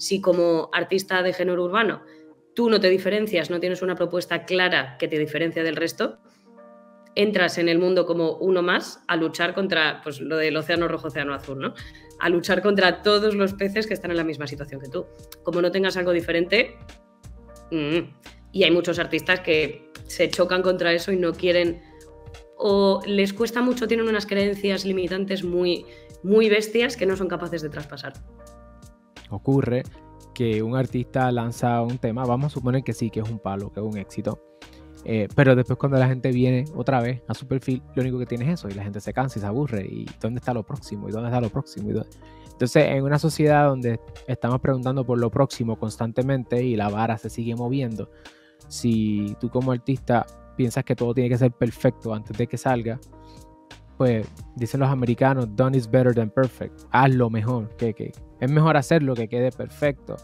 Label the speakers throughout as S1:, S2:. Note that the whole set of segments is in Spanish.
S1: Si como artista de género urbano tú no te diferencias, no tienes una propuesta clara que te diferencia del resto, entras en el mundo como uno más a luchar contra, pues, lo del océano rojo, océano azul, ¿no? A luchar contra todos los peces que están en la misma situación que tú. Como no tengas algo diferente, mm, y hay muchos artistas que se chocan contra eso y no quieren, o les cuesta mucho, tienen unas creencias limitantes muy, muy bestias que no son capaces de traspasar
S2: ocurre que un artista lanza un tema, vamos a suponer que sí, que es un palo, que es un éxito. Eh, pero después cuando la gente viene otra vez a su perfil, lo único que tiene es eso y la gente se cansa y se aburre. ¿Y dónde está lo próximo? ¿Y dónde está lo próximo? Entonces, en una sociedad donde estamos preguntando por lo próximo constantemente y la vara se sigue moviendo, si tú como artista piensas que todo tiene que ser perfecto antes de que salga, pues dicen los americanos, done is better than perfect, haz lo mejor que, que, es mejor lo que quede perfecto.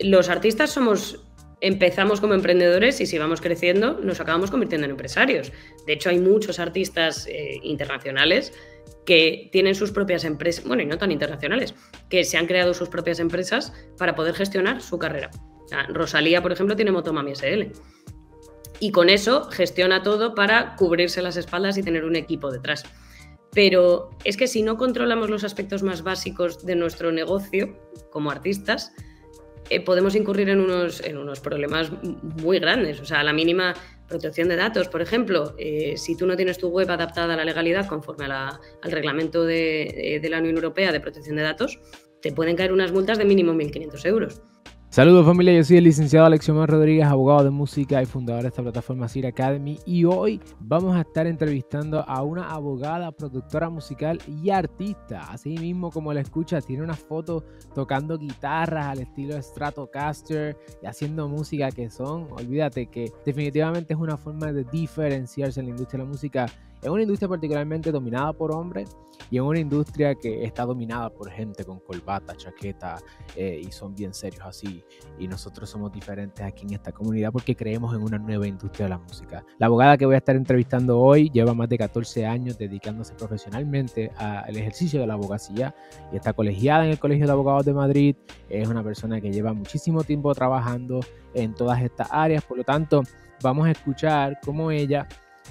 S1: Los artistas somos empezamos como emprendedores y si vamos creciendo nos acabamos convirtiendo en empresarios. De hecho, hay muchos artistas eh, internacionales que tienen sus propias empresas, bueno, y no tan internacionales, que se han creado sus propias empresas para poder gestionar su carrera. Rosalía, por ejemplo, tiene Motomami SL. Y con eso gestiona todo para cubrirse las espaldas y tener un equipo detrás. Pero es que si no controlamos los aspectos más básicos de nuestro negocio como artistas, eh, podemos incurrir en unos, problemas muy grandes. O sea, la mínima protección de datos, por ejemplo, eh, si tú no tienes tu web adaptada a la legalidad conforme al reglamento de, eh, de, la Unión Europea de protección de datos, te pueden caer unas multas de mínimo 1.500 euros.
S2: Saludos familia, yo soy el licenciado Alexiomar Rodríguez, abogado de música y fundador de esta plataforma Sir Academy y hoy vamos a estar entrevistando a una abogada, productora musical y artista. Así mismo como la escucha tiene una foto tocando guitarras al estilo Stratocaster y haciendo música que son, olvídate que definitivamente es una forma de diferenciarse en la industria de la música es una industria particularmente dominada por hombres y en una industria que está dominada por gente con colbata, chaqueta eh, y son bien serios así. Y nosotros somos diferentes aquí en esta comunidad porque creemos en una nueva industria de la música. La abogada que voy a estar entrevistando hoy lleva más de 14 años dedicándose profesionalmente al ejercicio de la abogacía y está colegiada en el Colegio de Abogados de Madrid. Es una persona que lleva muchísimo tiempo trabajando en todas estas áreas, por lo tanto vamos a escuchar cómo ella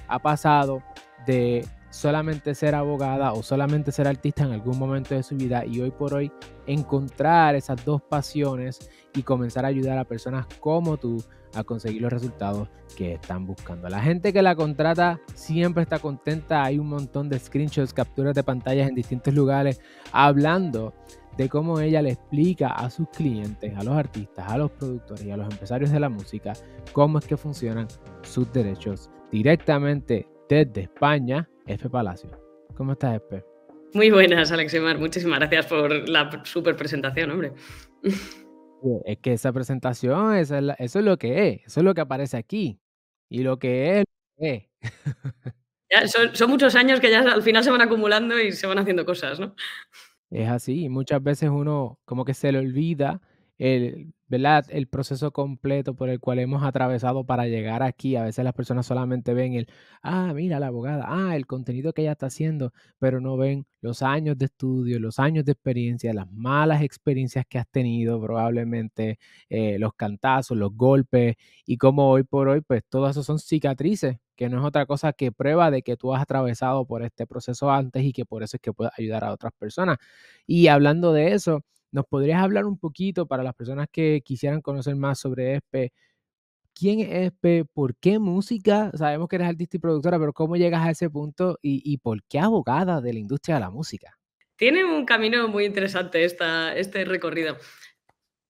S2: ha pasado de solamente ser abogada o solamente ser artista en algún momento de su vida y hoy por hoy encontrar esas dos pasiones y comenzar a ayudar a personas como tú a conseguir los resultados que están buscando. La gente que la contrata siempre está contenta, hay un montón de screenshots, capturas de pantallas en distintos lugares hablando de cómo ella le explica a sus clientes, a los artistas, a los productores y a los empresarios de la música cómo es que funcionan sus derechos directamente de España, F. Palacio. ¿Cómo estás, F?
S1: Muy buenas, Alex Mar. Muchísimas gracias por la super presentación, hombre.
S2: Es que esa presentación, eso es lo que es, eso es lo que aparece aquí. Y lo que es, es.
S1: son, son, muchos años que ya al final se van acumulando y se van haciendo cosas, ¿no?
S2: Es así, muchas veces uno como que se le olvida el, ¿verdad? el proceso completo por el cual hemos atravesado para llegar aquí. A veces las personas solamente ven el, ah, mira la abogada, ah, el contenido que ella está haciendo, pero no ven los años de estudio, los años de experiencia, las malas experiencias que has tenido probablemente, eh, los cantazos, los golpes y como hoy por hoy, pues todo eso son cicatrices, que no es otra cosa que prueba de que tú has atravesado por este proceso antes y que por eso es que puedes ayudar a otras personas. Y hablando de eso, ¿Nos podrías hablar un poquito para las personas que quisieran conocer más sobre ESPE? ¿Quién es ESPE? ¿Por qué música? Sabemos que eres artista y productora, pero ¿cómo llegas a ese punto y, por qué abogada de la industria de la música?
S1: Tiene un camino muy interesante esta, este recorrido.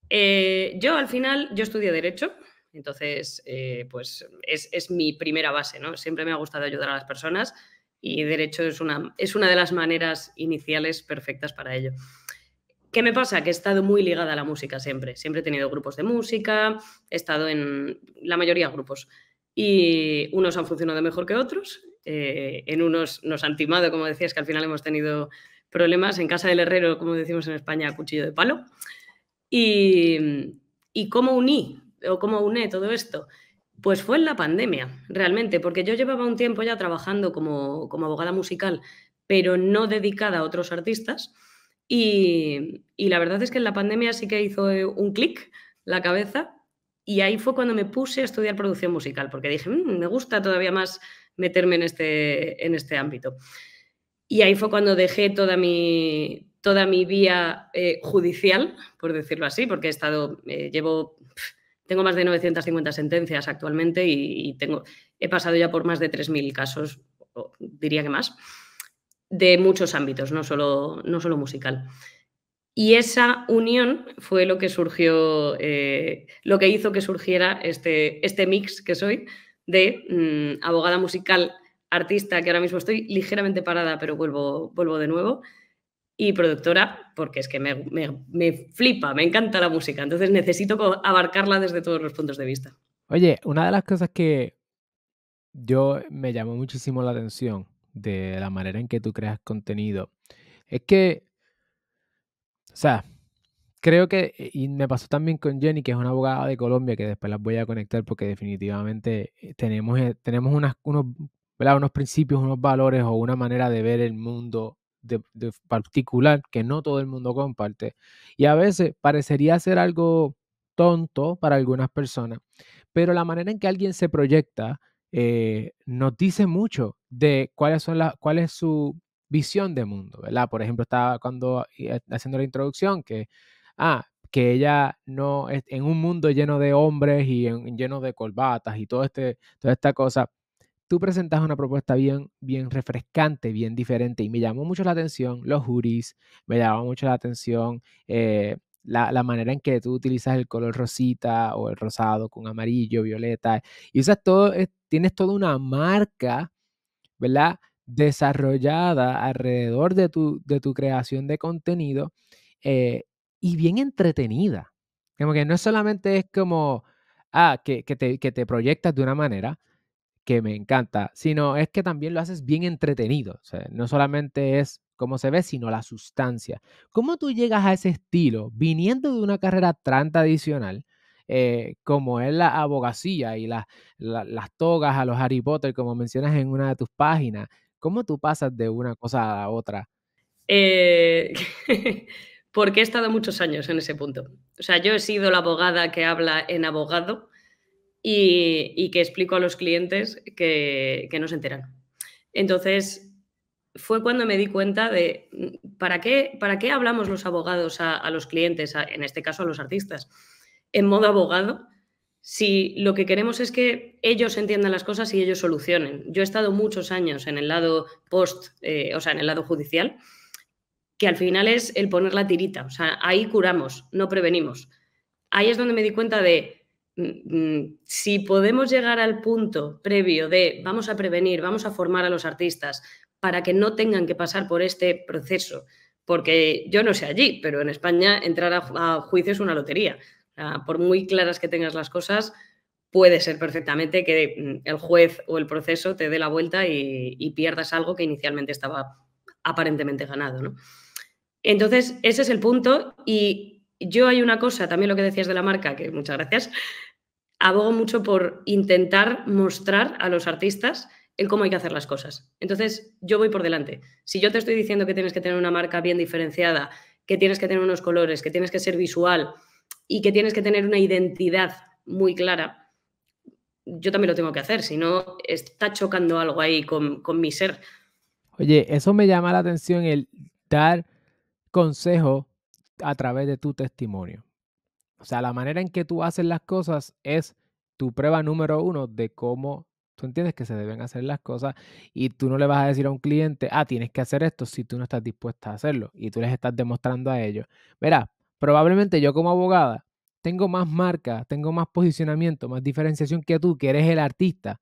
S1: Eh, yo al final, yo estudié Derecho, entonces
S2: eh, pues
S1: es, mi primera base, ¿no? Siempre me ha gustado ayudar a las personas y Derecho es una, es una de las maneras iniciales perfectas para ello. ¿Qué me pasa? Que he estado muy ligada a la música siempre. Siempre he tenido grupos de música, he estado en la mayoría de grupos. Y unos han funcionado mejor que otros. Eh, en unos nos han timado, como decías, que al final hemos tenido problemas en casa del herrero, como decimos en España, cuchillo de palo. Y, y cómo uní o cómo uné todo esto. Pues fue en la pandemia, realmente, porque yo llevaba un tiempo ya trabajando como, como abogada musical, pero no dedicada a otros artistas. Y, la verdad es que en la pandemia sí que hizo eh, un clic la cabeza y ahí fue cuando me puse a estudiar producción musical, porque dije, mm, me gusta todavía más meterme este, en este, ámbito. Y ahí fue cuando dejé toda mi, vía eh, judicial, por decirlo así, porque he estado, eh, llevo, tengo más de 950 sentencias actualmente y, tengo, he pasado ya por más de 3.000 casos, diría que más de muchos ámbitos, no solo, no solo musical. Y esa unión fue lo que surgió, eh, lo que hizo que surgiera este, este mix que soy de mm, abogada musical, artista, que ahora mismo estoy ligeramente parada, pero vuelvo, vuelvo de nuevo, y productora, porque es que me, me flipa, me encanta la música, entonces necesito abarcarla desde todos los puntos de vista.
S2: Oye, una de las cosas que yo me llamó muchísimo la atención de la manera en que tú creas contenido. Es que, o sea, creo que, eh, y me pasó también con Jenny, que es una abogada de Colombia, que después las voy a conectar porque definitivamente eh, tenemos, eh, tenemos unos, unos principios, unos valores o una manera de ver el mundo particular que no todo el mundo comparte. Y a veces parecería ser algo tonto para algunas personas, pero la manera en que alguien se proyecta eh, nos dice mucho de cuáles son las, cuál es su visión de mundo, ¿verdad? Por ejemplo, estaba cuando eh, haciendo la introducción que, ah, que ella no, en un mundo lleno de hombres y en, lleno de corbatas y todo este, toda esta cosa, tú presentas una propuesta bien, bien refrescante, bien diferente y me llamó mucho la atención los juris, me llamó mucho la atención eh, la, manera en que tú utilizas el color rosita o el rosado con amarillo, violeta, y usas todo, eh, tienes toda una marca, ¿verdad? Desarrollada alrededor de tu, creación de contenido eh, y bien entretenida. Como que no solamente es como, ah, que, que, te, que te proyectas de una manera, que me encanta, sino es que también lo haces bien entretenido. no solamente es cómo se ve, sino la sustancia. ¿Cómo tú llegas a ese estilo viniendo de una carrera tan tradicional? Eh, como es la abogacía y las togas a los Harry Potter, como mencionas en una de tus páginas, ¿cómo tú pasas de una cosa a la otra?
S1: Eh, porque he estado muchos años en ese punto. O sea, yo he sido la abogada que habla en abogado y, que explico a los clientes que, que no se enteran. Entonces, fue cuando me di cuenta de mm, para qué, para qué hablamos los abogados a, los clientes, en este caso a los artistas, en modo abogado, si lo que queremos es que ellos entiendan las cosas y ellos solucionen. Yo he estado muchos años en el lado post, eh, o sea, en el lado judicial, que al final es el poner la tirita, o sea, ahí curamos, no prevenimos. Ahí es donde me di cuenta de mm, mm, si podemos llegar al punto previo de vamos a prevenir, vamos a formar a los artistas, para que no tengan que pasar por este proceso. Porque yo no sé allí, pero en España entrar a, juicio es una lotería. por muy claras que tengas las cosas, puede ser perfectamente que mm, el juez o el proceso te dé la vuelta y, pierdas algo que inicialmente estaba aparentemente ganado. Entonces, ese es el punto. Y yo hay una cosa, también lo que decías de la marca, que muchas gracias, abogo mucho por intentar mostrar a los artistas en cómo hay que hacer las cosas. Entonces, yo voy por delante. Si yo te estoy diciendo que tienes que tener una marca bien diferenciada, que tienes que tener unos colores, que tienes que ser visual y que tienes que tener una identidad muy clara, yo también lo tengo que hacer, si no está chocando algo ahí con, con mi ser.
S2: Oye, eso me llama la atención el dar consejo a través de tu testimonio. O sea, la manera en que tú haces las cosas es tu prueba número uno de cómo Tú entiendes que se deben hacer las cosas y tú no le vas a decir a un cliente, ah, tienes que hacer esto si tú no estás dispuesta a hacerlo y tú les estás demostrando a ellos. Verá, probablemente yo como abogada tengo más marca, tengo más posicionamiento, más diferenciación que tú, que eres el artista.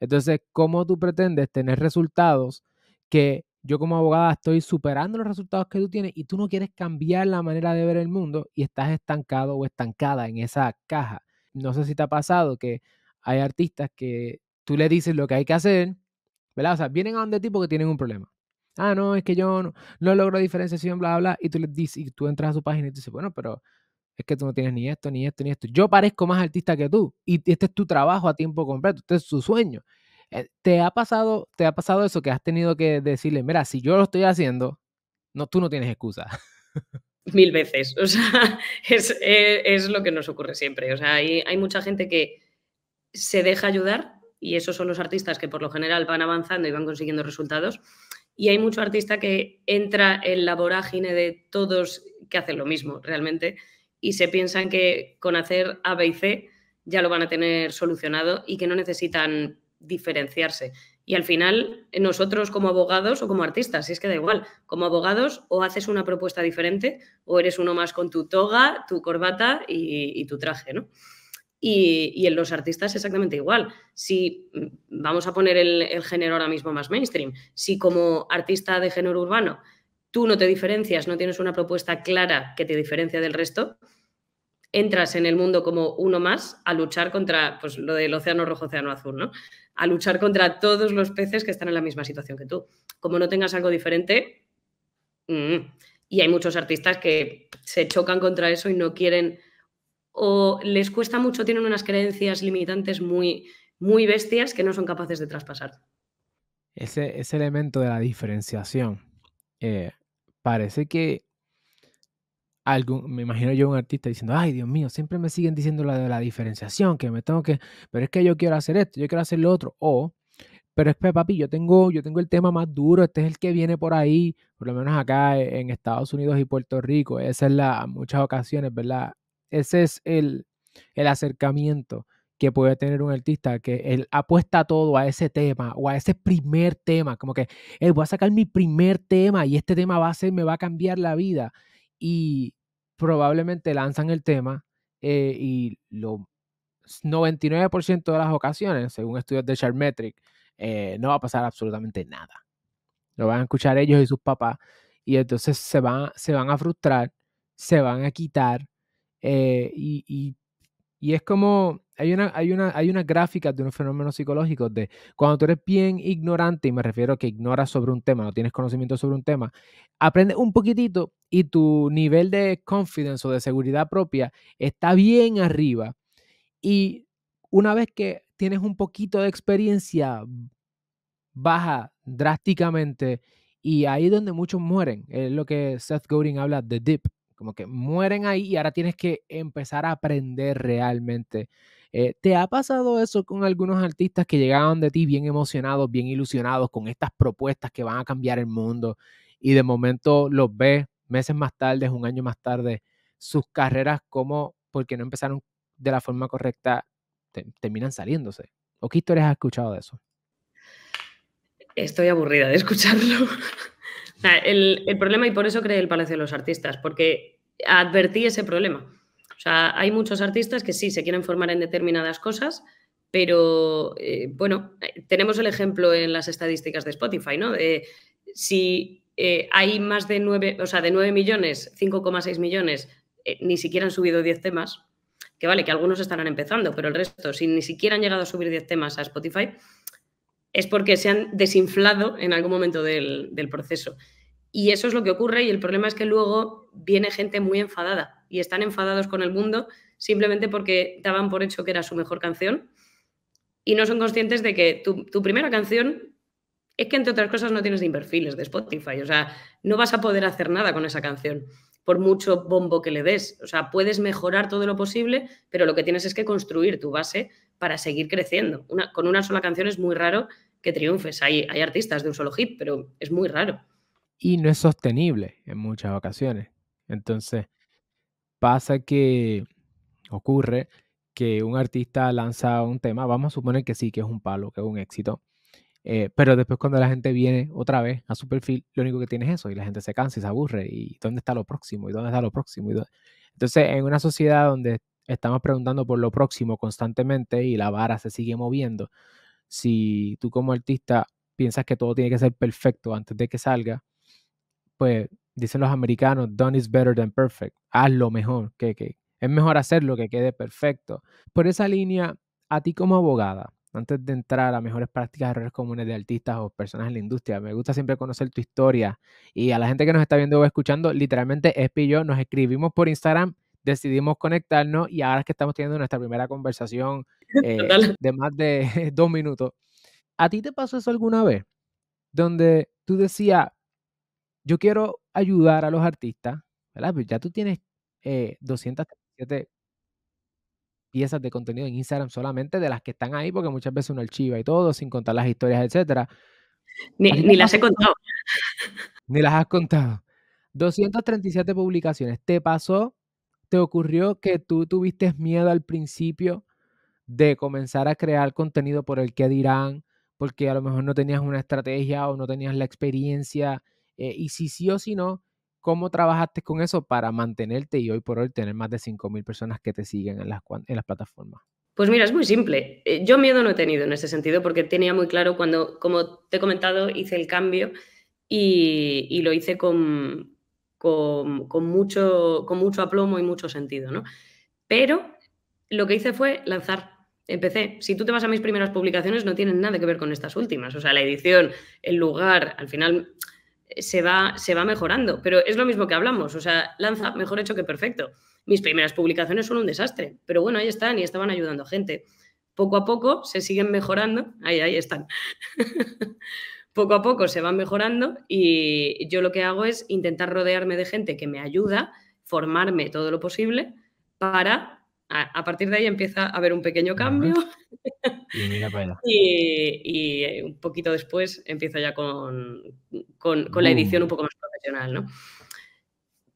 S2: Entonces, ¿cómo tú pretendes tener resultados que yo como abogada estoy superando los resultados que tú tienes y tú no quieres cambiar la manera de ver el mundo y estás estancado o estancada en esa caja? No sé si te ha pasado que hay artistas que tú le dices lo que hay que hacer, ¿verdad? O sea, vienen a donde tipo porque tienen un problema. Ah, no, es que yo no, logro diferenciación, bla, bla, y tú le dices, y tú entras a su página y tú dices, bueno, pero es que tú no tienes ni esto, ni esto, ni esto. Yo parezco más artista que tú y este es tu trabajo a tiempo completo, este es su sueño. Eh, ¿Te ha pasado, te ha pasado eso que has tenido que decirle, mira, si yo lo estoy haciendo, no, tú no tienes excusa?
S1: Mil veces, o sea, es, es, es lo que nos ocurre siempre. O sea, hay, hay mucha gente que se deja ayudar y esos son los artistas que por lo general van avanzando y van consiguiendo resultados. Y hay mucho artista que entra en la vorágine de todos que hacen lo mismo realmente y se piensan que con hacer A, B y C ya lo van a tener solucionado y que no necesitan diferenciarse. Y al final, nosotros como abogados o como artistas, si es que da igual, como abogados o haces una propuesta diferente o eres uno más con tu toga, tu corbata y, tu traje, ¿no? Y, en los artistas exactamente igual. Si mm, vamos a poner el, género ahora mismo más mainstream, si como artista de género urbano tú no te diferencias, no tienes una propuesta clara que te diferencia del resto, entras en el mundo como uno más a luchar contra pues, lo del océano rojo, océano azul, ¿no? A luchar contra todos los peces que están en la misma situación que tú. Como no tengas algo diferente, mm, y hay muchos artistas que se chocan contra eso y no quieren o les cuesta mucho, tienen unas creencias limitantes muy, muy bestias que no son capaces de traspasar.
S2: Ese, elemento de la diferenciación, eh, parece que me imagino yo un artista diciendo, ay Dios mío, siempre me siguen diciendo la de la diferenciación, que me tengo que, pero es que yo quiero hacer esto, yo quiero hacer lo otro, o, pero es que papi, yo tengo, yo tengo el tema más duro, este es el que viene por ahí, por lo menos acá en Estados Unidos y Puerto Rico, esa es la, muchas ocasiones, ¿verdad? ese es el, acercamiento que puede tener un artista, que él apuesta todo a ese tema o a ese primer tema, como que él voy a sacar mi primer tema y este tema va a ser, me va a cambiar la vida. Y probablemente lanzan el tema eh, y lo 99% de las ocasiones, según estudios de Charmetric, eh, no va a pasar absolutamente nada. Lo van a escuchar ellos y sus papás y entonces se se van a frustrar, se van a quitar eh, y, es como, hay una, hay, una, hay de unos fenómenos psicológicos de cuando tú eres bien ignorante, y me refiero a que ignoras sobre un tema, no tienes conocimiento sobre un tema, aprendes un poquitito y tu nivel de confidence o de seguridad propia está bien arriba. Y una vez que tienes un poquito de experiencia, baja drásticamente y ahí es donde muchos mueren. Es lo que Seth Godin habla de dip, como que mueren ahí y ahora tienes que empezar a aprender realmente. Eh, ¿Te ha pasado eso con algunos artistas que llegaban de ti bien emocionados, bien ilusionados con estas propuestas que van a cambiar el mundo y de momento los ves meses más tarde, un año más tarde, sus carreras como porque no empezaron de la forma correcta, terminan saliéndose? ¿O qué historias has escuchado de eso? Estoy aburrida de escucharlo.
S1: El, problema, y por eso creé el Palacio de los Artistas, porque advertí ese problema. O sea, hay muchos artistas que sí se quieren formar en determinadas cosas, pero eh, bueno, tenemos el ejemplo en las estadísticas de Spotify, ¿no? de si eh, hay más de nueve, o sea, de 9 millones, 5,6 millones, eh, ni siquiera han subido 10 temas, que vale, que algunos estarán empezando, pero el resto, si ni siquiera han llegado a subir 10 temas a Spotify, es porque se han desinflado en algún momento del proceso. Y eso es lo que ocurre y el problema es que luego viene gente muy enfadada y están enfadados con el mundo simplemente porque daban por hecho que era su mejor canción y no son conscientes de que tu, primera canción es que entre otras cosas no tienes ni perfiles de Spotify, o sea, no vas a poder hacer nada con esa canción por mucho bombo que le des. O sea, puedes mejorar todo lo posible, pero lo que tienes es que construir tu base para seguir creciendo. Una, con una sola canción es muy raro que triunfes. Hay, hay artistas de un solo hit, pero es muy raro
S2: y no es sostenible en muchas ocasiones. Entonces, pasa que ocurre que un artista lanza un tema, vamos a suponer que sí, que es un palo, que es un éxito, eh, pero después cuando la gente viene otra vez a su perfil, lo único que tiene es eso y la gente se cansa y se aburre y dónde está lo próximo y dónde está lo próximo. Entonces, en una sociedad donde estamos preguntando por lo próximo constantemente y la vara se sigue moviendo, si tú como artista piensas que todo tiene que ser perfecto antes de que salga, pues dicen los americanos, done is better than perfect, lo mejor, que, que es mejor hacerlo que quede perfecto. Por esa línea, a ti como abogada, antes de entrar a mejores prácticas, de errores comunes de artistas o personas en la industria, me gusta siempre conocer tu historia y a la gente que nos está viendo o escuchando, literalmente Espi y yo nos escribimos por Instagram, decidimos conectarnos y ahora es que estamos teniendo nuestra primera conversación eh, de más de dos minutos. ¿A ti te pasó eso alguna vez? Donde tú decías, yo quiero ayudar a los artistas, ¿verdad? Pues, ya tú tienes 237 eh, piezas de contenido en Instagram solamente de las que están ahí, porque muchas veces uno archiva y todo, sin contar las historias, etcétera.
S1: Ni, ni las he contado.
S2: Ni las has contado. 237 publicaciones. ¿Te pasó? ¿Te ocurrió que tú tuviste miedo al principio de comenzar a crear contenido por el que dirán? Porque a lo mejor no tenías una estrategia o no tenías la experiencia eh, y si sí o si no, ¿cómo trabajaste con eso para mantenerte y hoy por hoy tener más de 5.000 personas que te siguen en las, en las plataformas?
S1: Pues mira, es muy simple. Eh, yo miedo no he tenido en ese sentido porque tenía muy claro cuando, como te he comentado, hice el cambio y, lo hice con, con, mucho, con mucho aplomo y mucho sentido, ¿no? Pero lo que hice fue lanzar. Empecé. Si tú te vas a mis primeras publicaciones, no tienen nada que ver con estas últimas. O sea, la edición, el lugar, al final se va, se va mejorando. Pero es lo mismo que hablamos, o sea, lanza mejor hecho que perfecto. Mis primeras publicaciones son un desastre, pero bueno, ahí están y estaban ayudando a gente. Poco a poco se siguen mejorando, ahí, ahí están. poco a poco se van mejorando y yo lo que hago es intentar rodearme de gente que me ayuda, formarme todo lo posible para a, partir de ahí empieza a haber un pequeño cambio. Y, pues, eh, un poquito después empiezo ya con, la edición un poco más profesional, ¿no?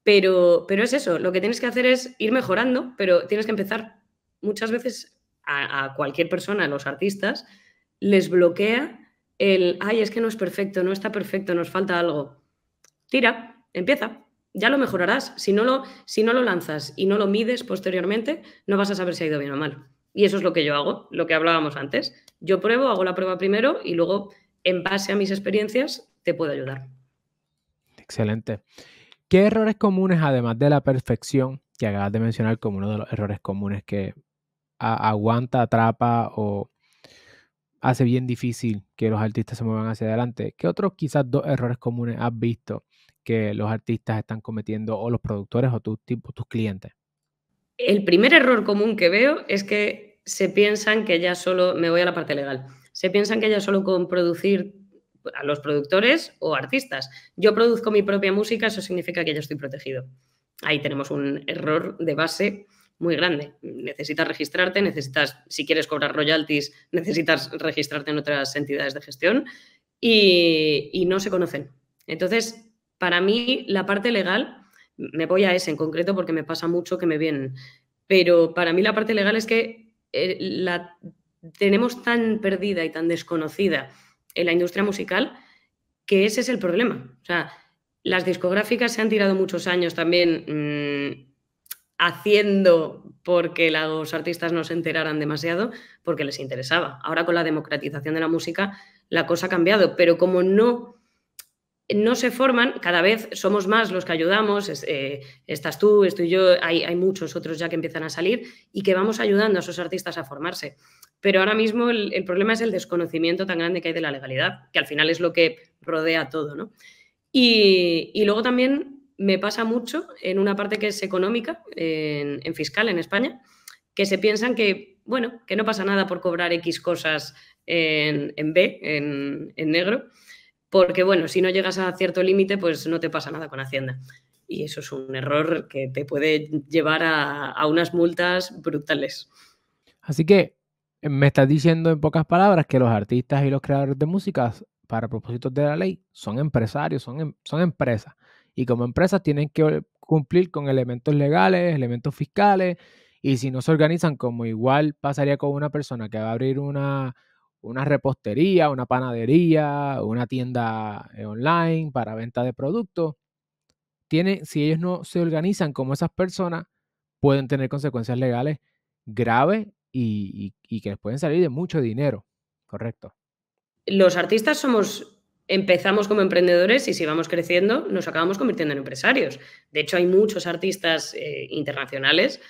S1: Pero, pero es eso, lo que tienes que hacer es ir mejorando, pero tienes que empezar muchas veces a cualquier persona, a los artistas, les bloquea el, ay, es que no es perfecto, no está perfecto, nos falta algo. Tira, empieza, ya lo mejorarás. Si no lo, si no lo lanzas y no lo mides posteriormente, no vas a saber si ha ido bien o mal. Y eso es lo que yo hago, lo que hablábamos antes. Yo pruebo, hago la prueba primero y luego, en base a mis experiencias, te puedo ayudar.
S2: Excelente. ¿Qué errores comunes, además de la perfección, que acabas de mencionar como uno de los errores comunes que aguanta, atrapa o hace bien difícil que los artistas se muevan hacia adelante. ¿Qué otros quizás dos errores comunes has visto que los artistas están cometiendo o los productores o tus, clientes? El primer
S1: error común que veo es que se piensan que ya solo, me voy a la parte legal, se piensan que ya solo con producir a los productores o artistas. Yo produzco mi propia música, eso significa que yo estoy protegido. Ahí tenemos un error de base muy grande. Necesitas registrarte, necesitas, si quieres cobrar royalties, necesitas registrarte en otras entidades de gestión y no se conocen. Entonces, para mí, la parte legal, me voy a ese en concreto porque me pasa mucho que me vienen, pero para mí la parte legal es que eh, la tenemos tan perdida y tan desconocida en la industria musical que ese es el problema. O sea, las discográficas se han tirado muchos años también mm, haciendo porque los artistas no se enteraran demasiado, porque les interesaba. Ahora con la democratización de la música la cosa ha cambiado, pero como no no se forman, cada vez somos más los que ayudamos, eh, estás tú, estoy yo, hay, muchos otros ya que empiezan a salir y que vamos ayudando a esos artistas a formarse. Pero ahora mismo el, problema es el desconocimiento tan grande que hay de la legalidad, que al final es lo que rodea todo. Y, luego también me pasa mucho en una parte que es económica, en, fiscal en España, que se piensan que, bueno, que no pasa nada por cobrar X cosas en, B, en negro porque bueno, si no llegas a cierto límite, pues no te pasa nada con Hacienda. Y eso es un error que te puede llevar a, unas multas brutales.
S2: Así que eh, me estás diciendo en pocas palabras que los artistas y los creadores de música, para propósitos de la ley, son empresarios, son, em, son empresas. Y como empresas tienen que eh, cumplir con elementos legales, elementos fiscales, y si no se organizan, como igual pasaría con una persona que va a abrir una, una repostería, una panadería, una tienda eh, online para venta de productos, tiene, si ellos no se organizan como esas personas, pueden tener consecuencias legales graves y, que les pueden salir de mucho dinero, ¿correcto?
S1: Los artistas somos empezamos como emprendedores y si vamos creciendo nos acabamos convirtiendo en empresarios. De hecho, hay muchos artistas eh, internacionales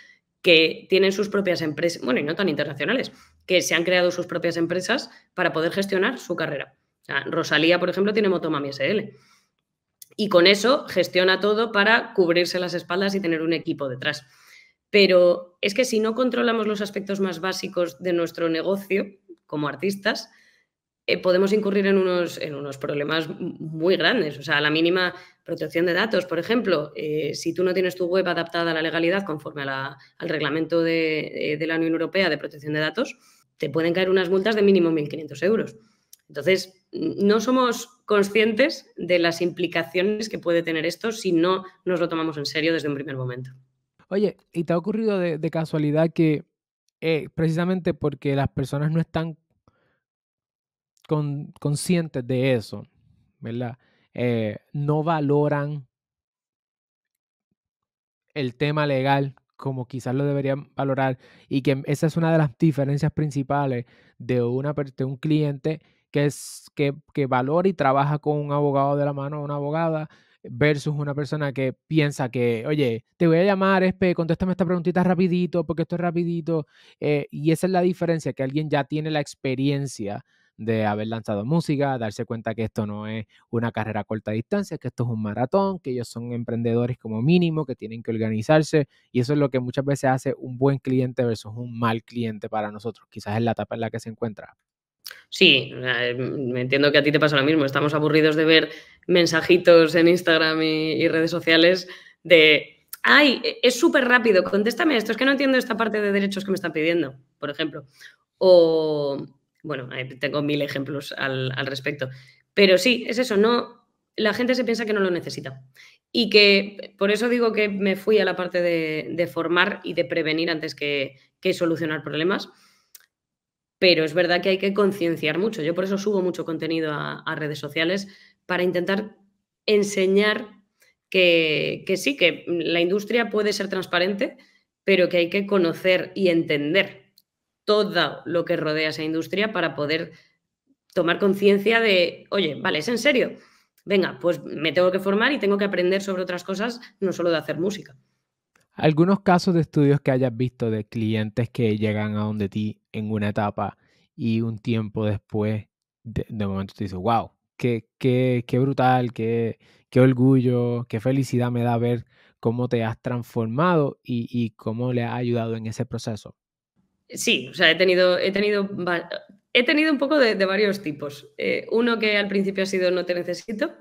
S1: que tienen sus propias empresas, bueno, y no tan internacionales, que se han creado sus propias empresas para poder gestionar su carrera. Rosalía, por ejemplo, tiene Motomami SL. Y con eso gestiona todo para cubrirse las espaldas y tener un equipo detrás. Pero es que si no controlamos los aspectos más básicos de nuestro negocio como artistas, eh, podemos incurrir en unos, en unos problemas muy grandes. O sea, la mínima protección de datos, por ejemplo, eh, si tú no tienes tu web adaptada a la legalidad conforme al reglamento eh, de la Unión Europea de protección de datos, te pueden caer unas multas de mínimo 1.500 euros. Entonces, no somos conscientes de las implicaciones que puede tener esto si no nos lo tomamos en serio desde un primer momento.
S2: Oye, ¿y te ha ocurrido de, casualidad que eh, precisamente porque las personas no están conscientes de eso, ¿verdad? Eh, no valoran el tema legal como quizás lo deberían valorar y que esa es una de las diferencias principales de, una, de un cliente que, es, que, que valora y trabaja con un abogado de la mano una abogada versus una persona que piensa que, oye, te voy a llamar, Espe, contéstame esta preguntita rapidito, porque esto es rapidito. Eh, y esa es la diferencia, que alguien ya tiene la experiencia de haber lanzado música, darse cuenta que esto no es una carrera a corta distancia, que esto es un maratón, que ellos son emprendedores como mínimo, que tienen que organizarse y eso es lo que muchas veces hace un buen cliente versus un mal cliente para nosotros, quizás es la etapa en la que se encuentra.
S1: Sí, eh, me mm, entiendo que a ti te pasa lo mismo, estamos aburridos de ver mensajitos en Instagram y, redes sociales de ay, e-, es súper rápido, contéstame esto, es que no entiendo esta parte de derechos que me están pidiendo, por ejemplo. O, bueno, eh, tengo mil ejemplos al, respecto. Pero sí, es eso, no, la gente se piensa que no lo necesita. Y que por eso digo que me fui a la parte de, formar y de prevenir antes que, solucionar problemas. Pero es verdad que hay que concienciar mucho. Yo por eso subo mucho contenido a, redes sociales para intentar enseñar que, que, sí, que la industria puede ser transparente, pero que hay que conocer y entender todo lo que rodea esa industria para poder tomar conciencia de, oye, vale, es en serio. Venga, pues me tengo que formar y tengo que aprender sobre otras cosas, no solo de hacer música.
S2: Algunos casos de estudios que hayas visto de clientes que llegan a donde ti en una etapa y un tiempo después, de, momento te dices, wow, qué, qué, qué brutal, qué, orgullo, qué felicidad me da ver cómo te has transformado y, y cómo le has ayudado en ese proceso.
S1: Sí, o sea, he tenido, he tenido, he tenido un poco de, varios tipos. Eh, uno que al principio ha sido no te necesito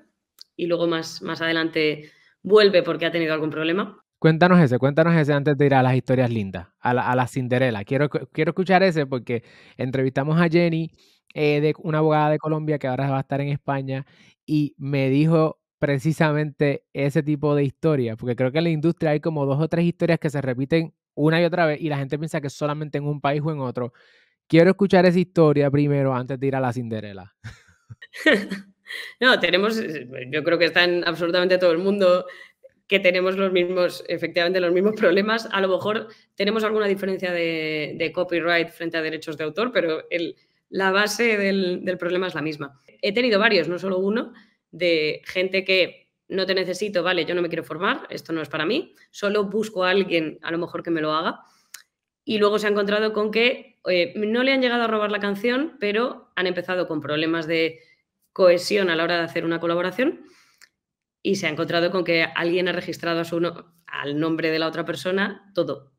S1: y luego más, más adelante vuelve porque ha tenido algún problema.
S2: Cuéntanos ese, cuéntanos ese antes de ir a las historias lindas, a la, a Cinderela. Quiero, quiero escuchar ese porque entrevistamos a Jenny, eh, de una abogada de Colombia que ahora va a estar en España, y me dijo precisamente ese tipo de historia, porque creo que en la industria hay como dos o tres historias que se repiten una y otra vez y la gente piensa que solamente en un país o en otro. Quiero escuchar esa historia primero antes de ir a la Cinderela.
S1: no, tenemos, eh, yo creo que está en absolutamente todo el mundo que tenemos los mismos, efectivamente, los mismos problemas. A lo mejor tenemos alguna diferencia de, copyright frente a derechos de autor, pero la base del problema es la misma. He tenido varios, no solo uno, de gente que no te necesito, vale, yo no me quiero formar, esto no es para mí, solo busco a alguien a lo mejor que me lo haga. Y luego se ha encontrado con que eh, no le han llegado a robar la canción, pero han empezado con problemas de cohesión a la hora de hacer una colaboración y se ha encontrado con que alguien ha registrado a su al nombre de la otra persona todo.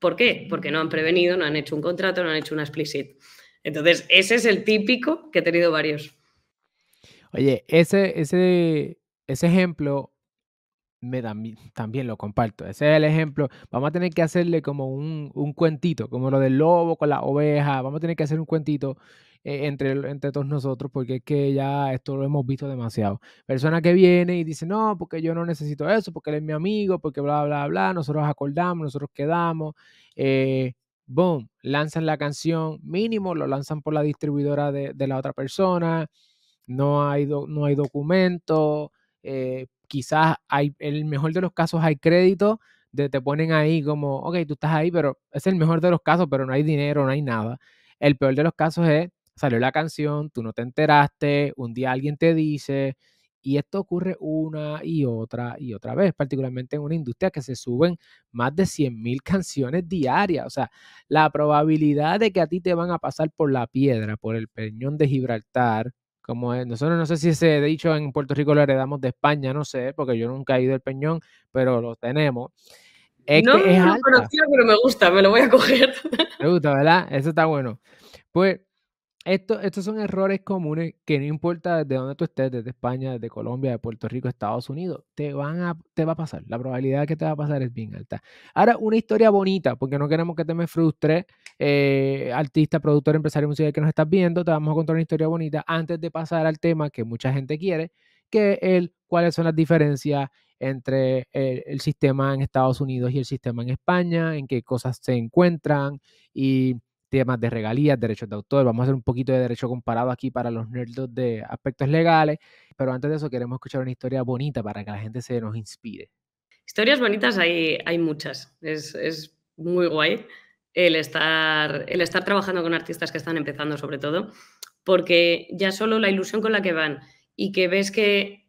S1: ¿Por qué? Porque no han prevenido, no han hecho un contrato, no han hecho una explicit. Entonces, ese es el típico que he tenido varios.
S2: Oye, ese, ese ese ejemplo me da, también lo comparto. Ese es el ejemplo. Vamos a tener que hacerle como un, cuentito, como lo del lobo con la oveja. Vamos a tener que hacer un cuentito eh, entre, entre todos nosotros, porque es que ya esto lo hemos visto demasiado. Persona que viene y dice, no, porque yo no necesito eso, porque él es mi amigo, porque bla, bla, bla. Nosotros acordamos, nosotros quedamos. Eh, boom, lanzan la canción, mínimo lo lanzan por la distribuidora de, la otra persona. No hay, no hay documento eh, quizás hay, el mejor de los casos hay crédito, de, te ponen ahí como, ok, tú estás ahí, pero es el mejor de los casos, pero no hay dinero, no hay nada. El peor de los casos es, salió la canción, tú no te enteraste, un día alguien te dice, y esto ocurre una y otra y otra vez, particularmente en una industria que se suben más de 100.000 canciones diarias. O sea, la probabilidad de que a ti te van a pasar por la piedra, por el peñón de Gibraltar, como es, nosotros no sé si ese dicho en Puerto Rico lo heredamos de España, no sé, porque yo nunca he ido al Peñón, pero lo tenemos. Es no, es no
S1: pero me gusta, me lo voy a
S2: coger. Me gusta, ¿verdad? Eso está bueno. Pues estos son errores comunes que no importa desde dónde tú estés, desde España, desde Colombia, de Puerto Rico, Estados Unidos, te, van a, te va a pasar. La probabilidad de que te va a pasar es bien alta. Ahora, una historia bonita, porque no queremos que te me frustre, eh, artista, productor, empresario musical que nos estás viendo, te vamos a contar una historia bonita antes de pasar al tema que mucha gente quiere, que es cuáles son las diferencias entre el, eh, el sistema en Estados Unidos y el sistema en España, en qué cosas se encuentran y temas de regalías, derechos de autor. Vamos a hacer un poquito de derecho comparado aquí para los nerds de aspectos legales. Pero antes de eso, queremos escuchar una historia bonita para que la gente se nos inspire.
S1: Historias bonitas hay, hay muchas. Es, muy guay el estar, el estar trabajando con artistas que están empezando, sobre todo, porque ya solo la ilusión con la que van y que ves que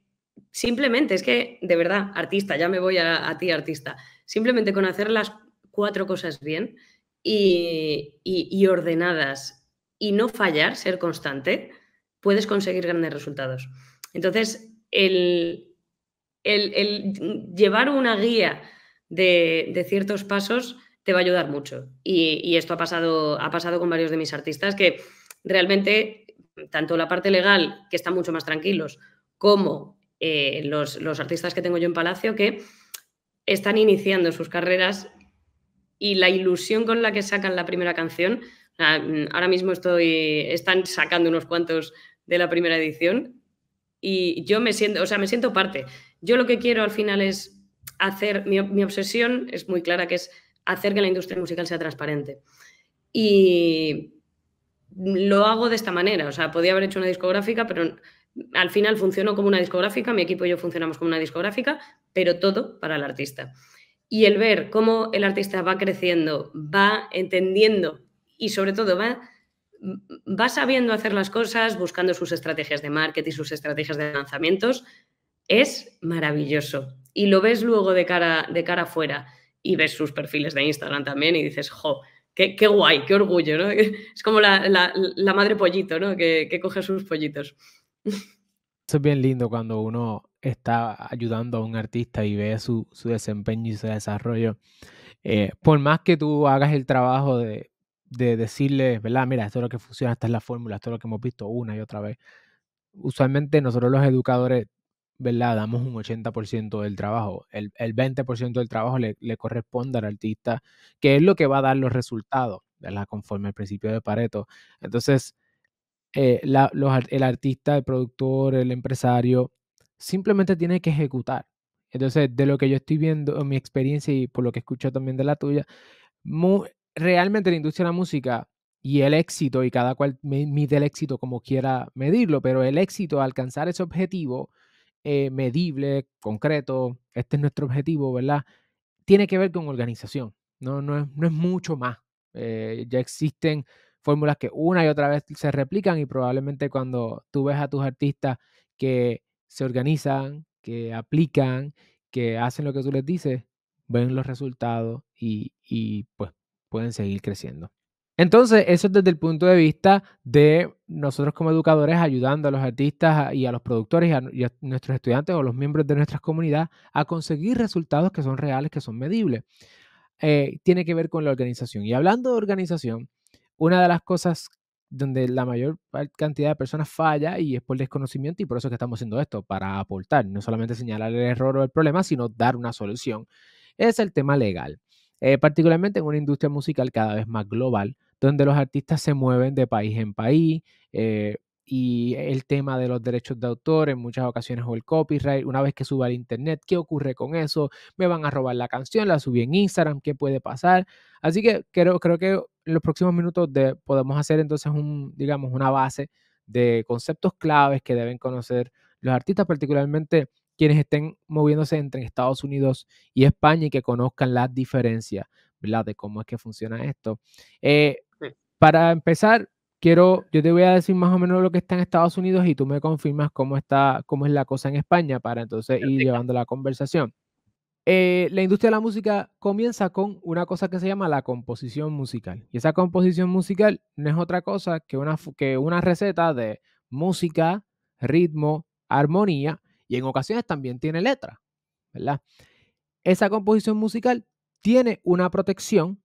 S1: simplemente, es que de verdad, artista, ya me voy a ti, artista, simplemente con hacer las cuatro cosas bien y, ordenadas y no fallar, ser constante, puedes conseguir grandes resultados. Entonces, el, el, llevar una guía de, ciertos pasos te va a ayudar mucho. Y, esto ha pasado, ha pasado con varios de mis artistas que realmente, tanto la parte legal, que están mucho más tranquilos, como eh, los, los, artistas que tengo yo en Palacio, que están iniciando sus carreras y la ilusión con la que sacan la primera canción. Ah, mm, ahora mismo estoy, están sacando unos cuantos de la primera edición y yo me siento, o sea, me siento parte. Yo lo que quiero al final es hacer, mi, obsesión es muy clara, que es hacer que la industria musical sea transparente. Y lo hago de esta manera, o sea, podía haber hecho una discográfica, pero al final funcionó como una discográfica, mi equipo y yo funcionamos como una discográfica, pero todo para el artista. Y el ver cómo el artista va creciendo, va entendiendo y sobre todo va, va sabiendo hacer las cosas, buscando sus estrategias de marketing, sus estrategias de lanzamientos, es maravilloso. Y lo ves luego de cara, de cara afuera y ves sus perfiles de Instagram también y dices, jo, qué, guay, qué orgullo, Es como la, madre pollito, ¿no? Que, coge sus pollitos.
S2: Eso es bien lindo cuando uno está ayudando a un artista y ve su, desempeño y su desarrollo, eh, por más que tú hagas el trabajo de, decirle, ¿verdad? Mira, esto es lo que funciona, esta es la fórmula, esto es lo que hemos visto una y otra vez. Usualmente nosotros los educadores, ¿verdad? Damos un 80% del trabajo. El, 20% del trabajo le, corresponde al artista, que es lo que va a dar los resultados, ¿verdad? Conforme al principio de Pareto. Entonces, eh, el artista, el productor, el empresario, simplemente tiene que ejecutar. Entonces, de lo que yo estoy viendo, en mi experiencia y por lo que escucho también de la tuya, realmente la industria de la música y el éxito, y cada cual mide el éxito como quiera medirlo, pero el éxito, alcanzar ese objetivo eh, medible, concreto, este es nuestro objetivo, ¿verdad? Tiene que ver con organización, no, no, es, mucho más. Eh, ya existen fórmulas que una y otra vez se replican y probablemente cuando tú ves a tus artistas que se organizan, que aplican, que hacen lo que tú les dices, ven los resultados y, pues pueden seguir creciendo. Entonces, eso es desde el punto de vista de nosotros como educadores ayudando a los artistas y a los productores y a, nuestros estudiantes o los miembros de nuestras comunidades a conseguir resultados que son reales, que son medibles. Eh, tiene que ver con la organización. Y hablando de organización, una de las cosas donde la mayor cantidad de personas falla y es por desconocimiento y por eso que estamos haciendo esto, para aportar, no solamente señalar el error o el problema, sino dar una solución. Es el tema legal, eh, particularmente en una industria musical cada vez más global, donde los artistas se mueven de país en país eh, y el tema de los derechos de autor en muchas ocasiones o el copyright, una vez que suba al internet, ¿qué ocurre con eso? ¿Me van a robar la canción? ¿La subí en Instagram? ¿Qué puede pasar? Así que creo, creo que en los próximos minutos podemos hacer entonces un, digamos, una base de conceptos claves que deben conocer los artistas, particularmente quienes estén moviéndose entre Estados Unidos y España y que conozcan las diferencias, ¿verdad? De cómo es que funciona esto. Eh, para empezar, quiero, yo te voy a decir más o menos lo que está en Estados Unidos y tú me confirmas cómo está, cómo es la cosa en España para entonces ir llevando la conversación. Eh, la industria de la música comienza con una cosa que se llama la composición musical. Y esa composición musical no es otra cosa que una, que una receta de música, ritmo, armonía y en ocasiones también tiene letra, ¿verdad? Esa composición musical tiene una protección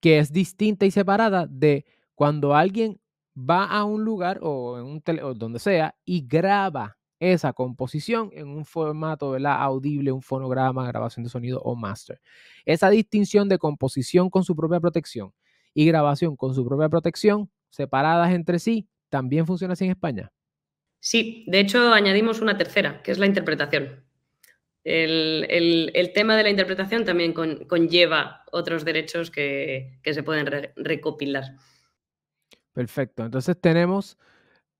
S2: que es distinta y separada de cuando alguien va a un lugar o, un o donde sea y graba esa composición en un formato la audible, un fonograma, grabación de sonido o master. Esa distinción de composición con su propia protección y grabación con su propia protección, separadas entre sí, también funciona así en España.
S1: Sí, de hecho añadimos una tercera, que es la interpretación. El, tema de la interpretación también conlleva otros derechos que, se pueden recopilar.
S2: Perfecto, entonces tenemos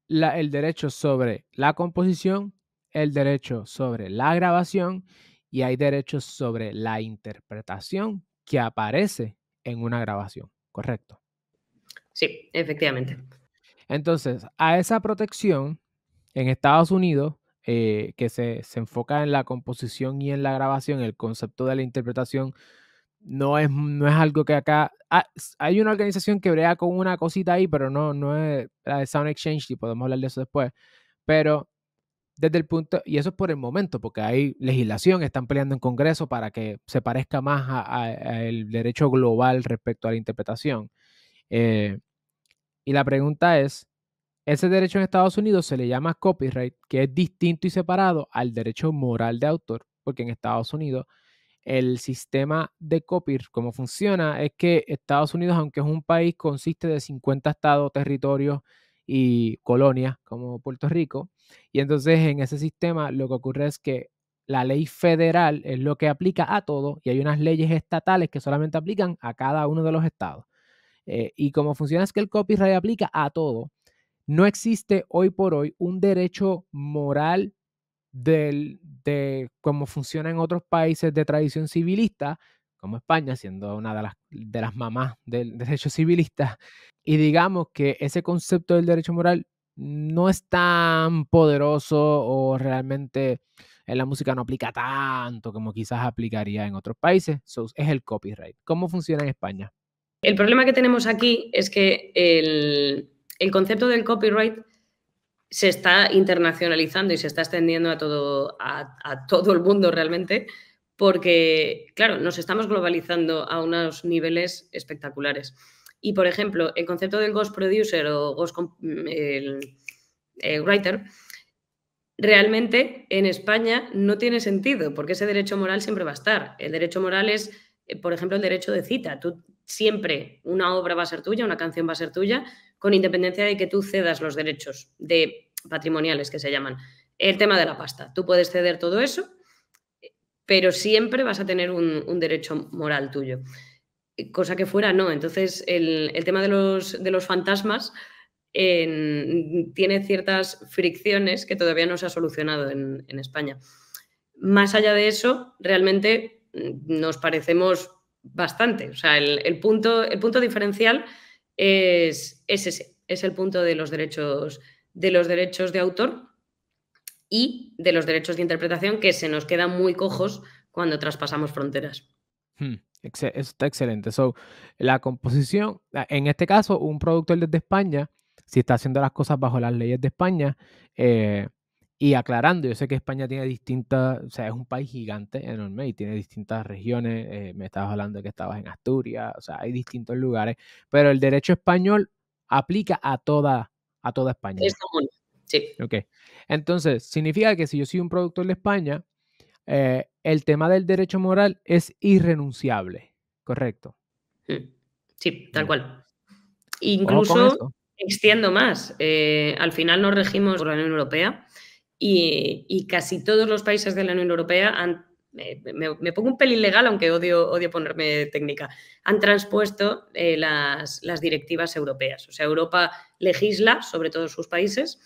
S2: el derecho sobre la composición, el derecho sobre la grabación y hay derechos sobre la interpretación que aparece en una grabación, ¿correcto? Sí, efectivamente. Entonces, a esa protección en Estados Unidos, eh, que se, enfoca en la composición y en la grabación, el concepto de la interpretación no es, no es algo que acá... Ah, hay una organización que brea con una cosita ahí, pero no, no es la de Sound Exchange, y podemos hablar de eso después. Pero desde el punto, y eso es por el momento, porque hay legislación, están peleando en Congreso para que se parezca más al derecho global respecto a la interpretación. Eh, y la pregunta es, ese derecho en Estados Unidos se le llama copyright, que es distinto y separado al derecho moral de autor, porque en Estados Unidos el sistema de COPIR, como funciona, es que Estados Unidos, aunque es un país, consiste de 50 estados, territorios y colonias, como Puerto Rico. Y entonces en ese sistema lo que ocurre es que la ley federal es lo que aplica a todo y hay unas leyes estatales que solamente aplican a cada uno de los estados. Eh, y como funciona es que el copyright aplica a todo. No existe hoy por hoy un derecho moral del, de cómo funciona en otros países de tradición civilista, como España, siendo una de las, de las mamás del derecho civilista, y digamos que ese concepto del derecho moral no es tan poderoso o realmente en eh, la música no aplica tanto como quizás aplicaría en otros países, es el copyright. ¿Cómo funciona en España?
S1: El problema que tenemos aquí es que el, el concepto del copyright se está internacionalizando y se está extendiendo a todo, a, todo el mundo realmente, porque, claro, nos estamos globalizando a unos niveles espectaculares. Y, por ejemplo, el concepto del Ghost Producer o Ghost Writer, realmente en España no tiene sentido, porque ese derecho moral siempre va a estar. El derecho moral es, eh, por ejemplo, el derecho de cita. Tú siempre, una obra va a ser tuya, una canción va a ser tuya, con independencia de que tú cedas los derechos de patrimoniales que se llaman. El tema de la pasta. Tú puedes ceder todo eso, pero siempre vas a tener un, derecho moral tuyo. Cosa que fuera no. Entonces, el, tema de los, fantasmas tiene ciertas fricciones que todavía no se ha solucionado en, España. Más allá de eso, realmente mm, nos parecemos bastante. O sea, el, punto, el punto diferencial es, ese, es el punto de los derechos de, los derechos de autor y de los derechos de interpretación que se nos quedan muy cojos cuando traspasamos fronteras.
S2: Hmm, eso está excelente. So, la composición, en este caso, un productor desde España, si está haciendo las cosas bajo las leyes de España, eh, y aclarando, yo sé que España tiene distintas, o sea, es un país gigante, enorme, y tiene distintas regiones. Eh, me estabas hablando de que estabas en Asturias, o sea, hay distintos lugares, pero el derecho español aplica a toda, a toda España. Sí. Ok. Entonces, significa que si yo soy un productor de España, eh, el tema del derecho moral es irrenunciable, ¿correcto? Mm,
S1: sí, tal cual. Incluso extiendo más. Eh, al final nos regimos por la Unión Europea y, casi todos los países de la Unión Europea han eh, me, pongo un pelín legal, aunque odio, odio ponerme técnica, han transpuesto eh, las, directivas europeas. O sea, Europa legisla sobre todos sus países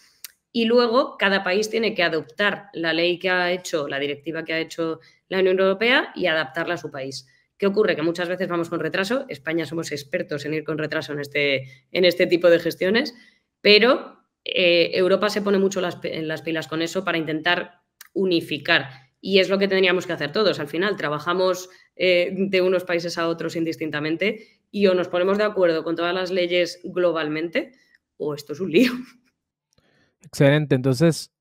S1: y luego cada país tiene que adoptar la ley que ha hecho, la directiva que ha hecho la Unión Europea y adaptarla a su país. ¿Qué ocurre? Que muchas veces vamos con retraso. España somos expertos en ir con retraso en este, en este tipo de gestiones, pero eh, Europa se pone mucho en las pilas con eso para intentar unificar. Y es lo que tendríamos que hacer todos. Al final, trabajamos eh, de unos países a otros indistintamente y o nos ponemos de acuerdo con todas las leyes globalmente o esto es un lío.
S2: Excelente. Entonces,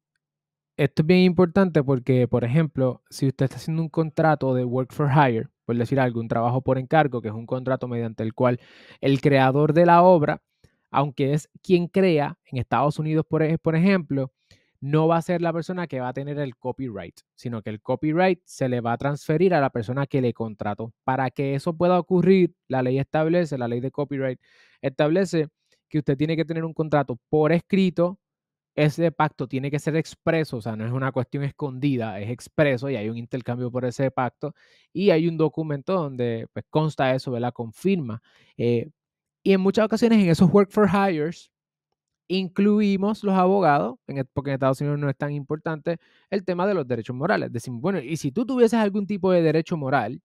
S2: esto es bien importante porque, por ejemplo, si usted está haciendo un contrato de work for hire, por decir algo, un trabajo por encargo, que es un contrato mediante el cual el creador de la obra aunque es quien crea, en Estados Unidos, por, ejemplo, no va a ser la persona que va a tener el copyright, sino que el copyright se le va a transferir a la persona que le contrató. Para que eso pueda ocurrir, la ley establece, la ley de copyright establece que usted tiene que tener un contrato por escrito. Ese pacto tiene que ser expreso, o sea, no es una cuestión escondida, es expreso y hay un intercambio por ese pacto y hay un documento donde pues, consta eso, ¿verdad? Confirma eh, y en muchas ocasiones en esos work for hires incluimos los abogados, porque en Estados Unidos no es tan importante el tema de los derechos morales. Decimos, bueno, y si tú tuvieses algún tipo de derecho moral,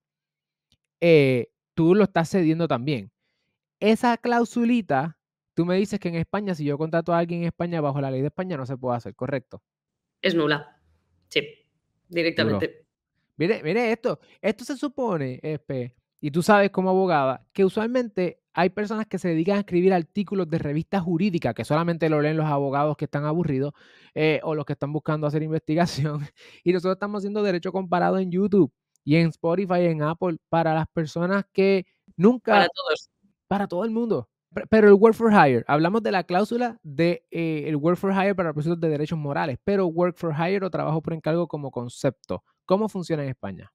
S2: eh, tú lo estás cediendo también. Esa clausulita, tú me dices que en España, si yo contrato a alguien en España bajo la ley de España, no se puede hacer, ¿correcto?
S1: Es nula. Sí, directamente.
S2: Mire, mire esto. Esto se supone, y tú sabes como abogada que usualmente hay personas que se dedican a escribir artículos de revistas jurídicas que solamente lo leen los abogados que están aburridos eh, o los que están buscando hacer investigación. Y nosotros estamos haciendo derecho comparado en YouTube y en Spotify y en Apple para las personas que nunca... Para todos. Para todo el mundo. Pero el work for hire, hablamos de la cláusula de eh, el work for hire para procesos de derechos morales, pero work for hire o trabajo por encargo como concepto, ¿cómo funciona en España?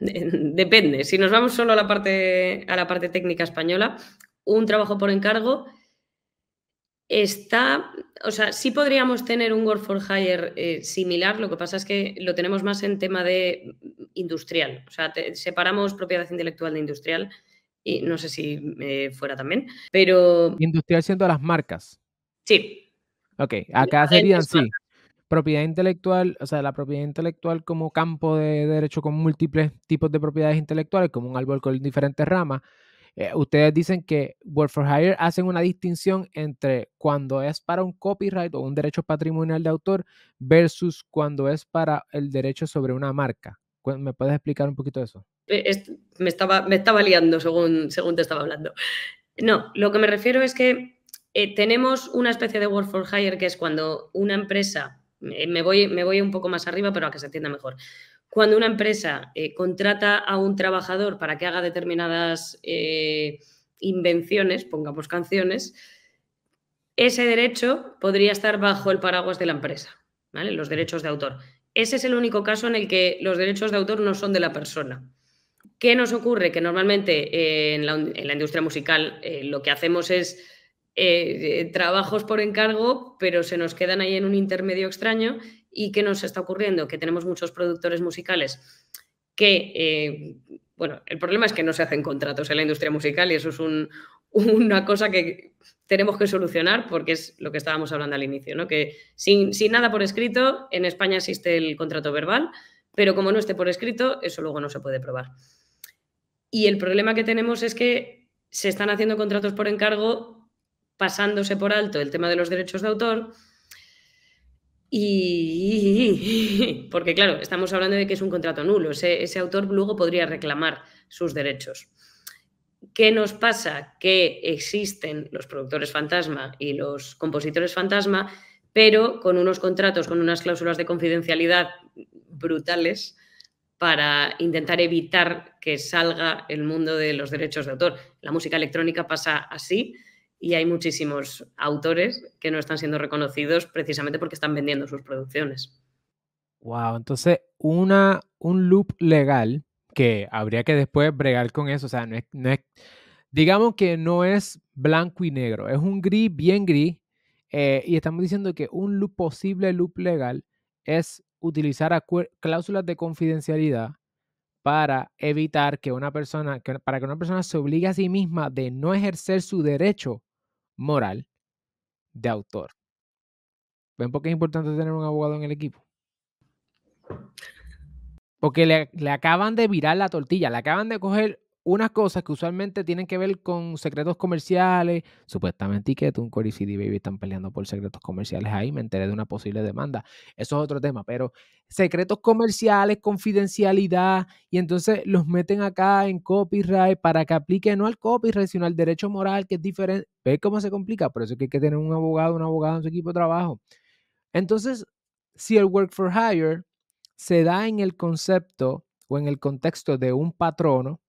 S1: depende. Si nos vamos solo a la parte, a la parte técnica española, un trabajo por encargo está, o sea, sí podríamos tener un work for hire eh, similar, lo que pasa es que lo tenemos más en tema de industrial, o sea, separamos propiedad intelectual de industrial y no sé si eh, fuera también,
S2: pero... Industrial siendo las marcas. Sí. Ok, acá sería sí propiedad intelectual, o sea, la propiedad intelectual como campo de derecho con múltiples tipos de propiedades intelectuales, como un árbol con diferentes ramas, eh, ustedes dicen que Work for Hire hacen una distinción entre cuando es para un copyright o un derecho patrimonial de autor versus cuando es para el derecho sobre una marca. ¿Me puedes explicar un poquito eso?
S1: Eh, me, estaba, me estaba liando según, según te estaba hablando. No, lo que me refiero es que eh, tenemos una especie de Work for Hire que es cuando una empresa eh, me voy, un poco más arriba, pero a que se entienda mejor. Cuando una empresa eh, contrata a un trabajador para que haga determinadas eh, invenciones, pongamos canciones, ese derecho podría estar bajo el paraguas de la empresa, ¿vale? Los derechos de autor. Ese es el único caso en el que los derechos de autor no son de la persona. ¿Qué nos ocurre? Que normalmente en, la, industria musical lo que hacemos es eh, eh, trabajos por encargo, pero se nos quedan ahí en un intermedio extraño. ¿Y qué nos está ocurriendo? Que tenemos muchos productores musicales que, eh, bueno, el problema es que no se hacen contratos en la industria musical y eso es una cosa que tenemos que solucionar porque es lo que estábamos hablando al inicio, ¿no? Que sin nada por escrito, en España existe el contrato verbal, pero como no esté por escrito, eso luego no se puede probar. Y el problema que tenemos es que se están haciendo contratos por encargo pasándose por alto el tema de los derechos de autor. Y porque claro, estamos hablando de que es un contrato nulo. Ese, ese autor luego podría reclamar sus derechos. ¿Qué nos pasa? Que existen los productores fantasma y los compositores fantasma, pero con unos contratos, con unas cláusulas de confidencialidad brutales para intentar evitar que salga el mundo de los derechos de autor. La música electrónica pasa así, y hay muchísimos autores que no están siendo reconocidos precisamente porque están vendiendo sus producciones.
S2: Wow, entonces una, un loop legal que habría que después bregar con eso, o sea, no es, no es digamos que no es blanco y negro, es un gris bien gris eh, y estamos diciendo que un posible loop legal es utilizar cláusulas de confidencialidad para evitar que una persona, para que una persona se obligue a sí misma de no ejercer su derecho moral de autor. ¿Ven por qué es importante tener un abogado en el equipo? Porque le, le acaban de virar la tortilla, le acaban de coger unas cosas que usualmente tienen que ver con secretos comerciales. Supuestamente un Corey CD Baby están peleando por secretos comerciales ahí. Me enteré de una posible demanda. Eso es otro tema, pero secretos comerciales, confidencialidad, y entonces los meten acá en copyright para que aplique no al copyright, sino al derecho moral, que es diferente. ¿Ves cómo se complica? Por eso que hay que tener un abogado, un abogado en su equipo de trabajo. Entonces, si el work for hire se da en el concepto o en el contexto de un patrono,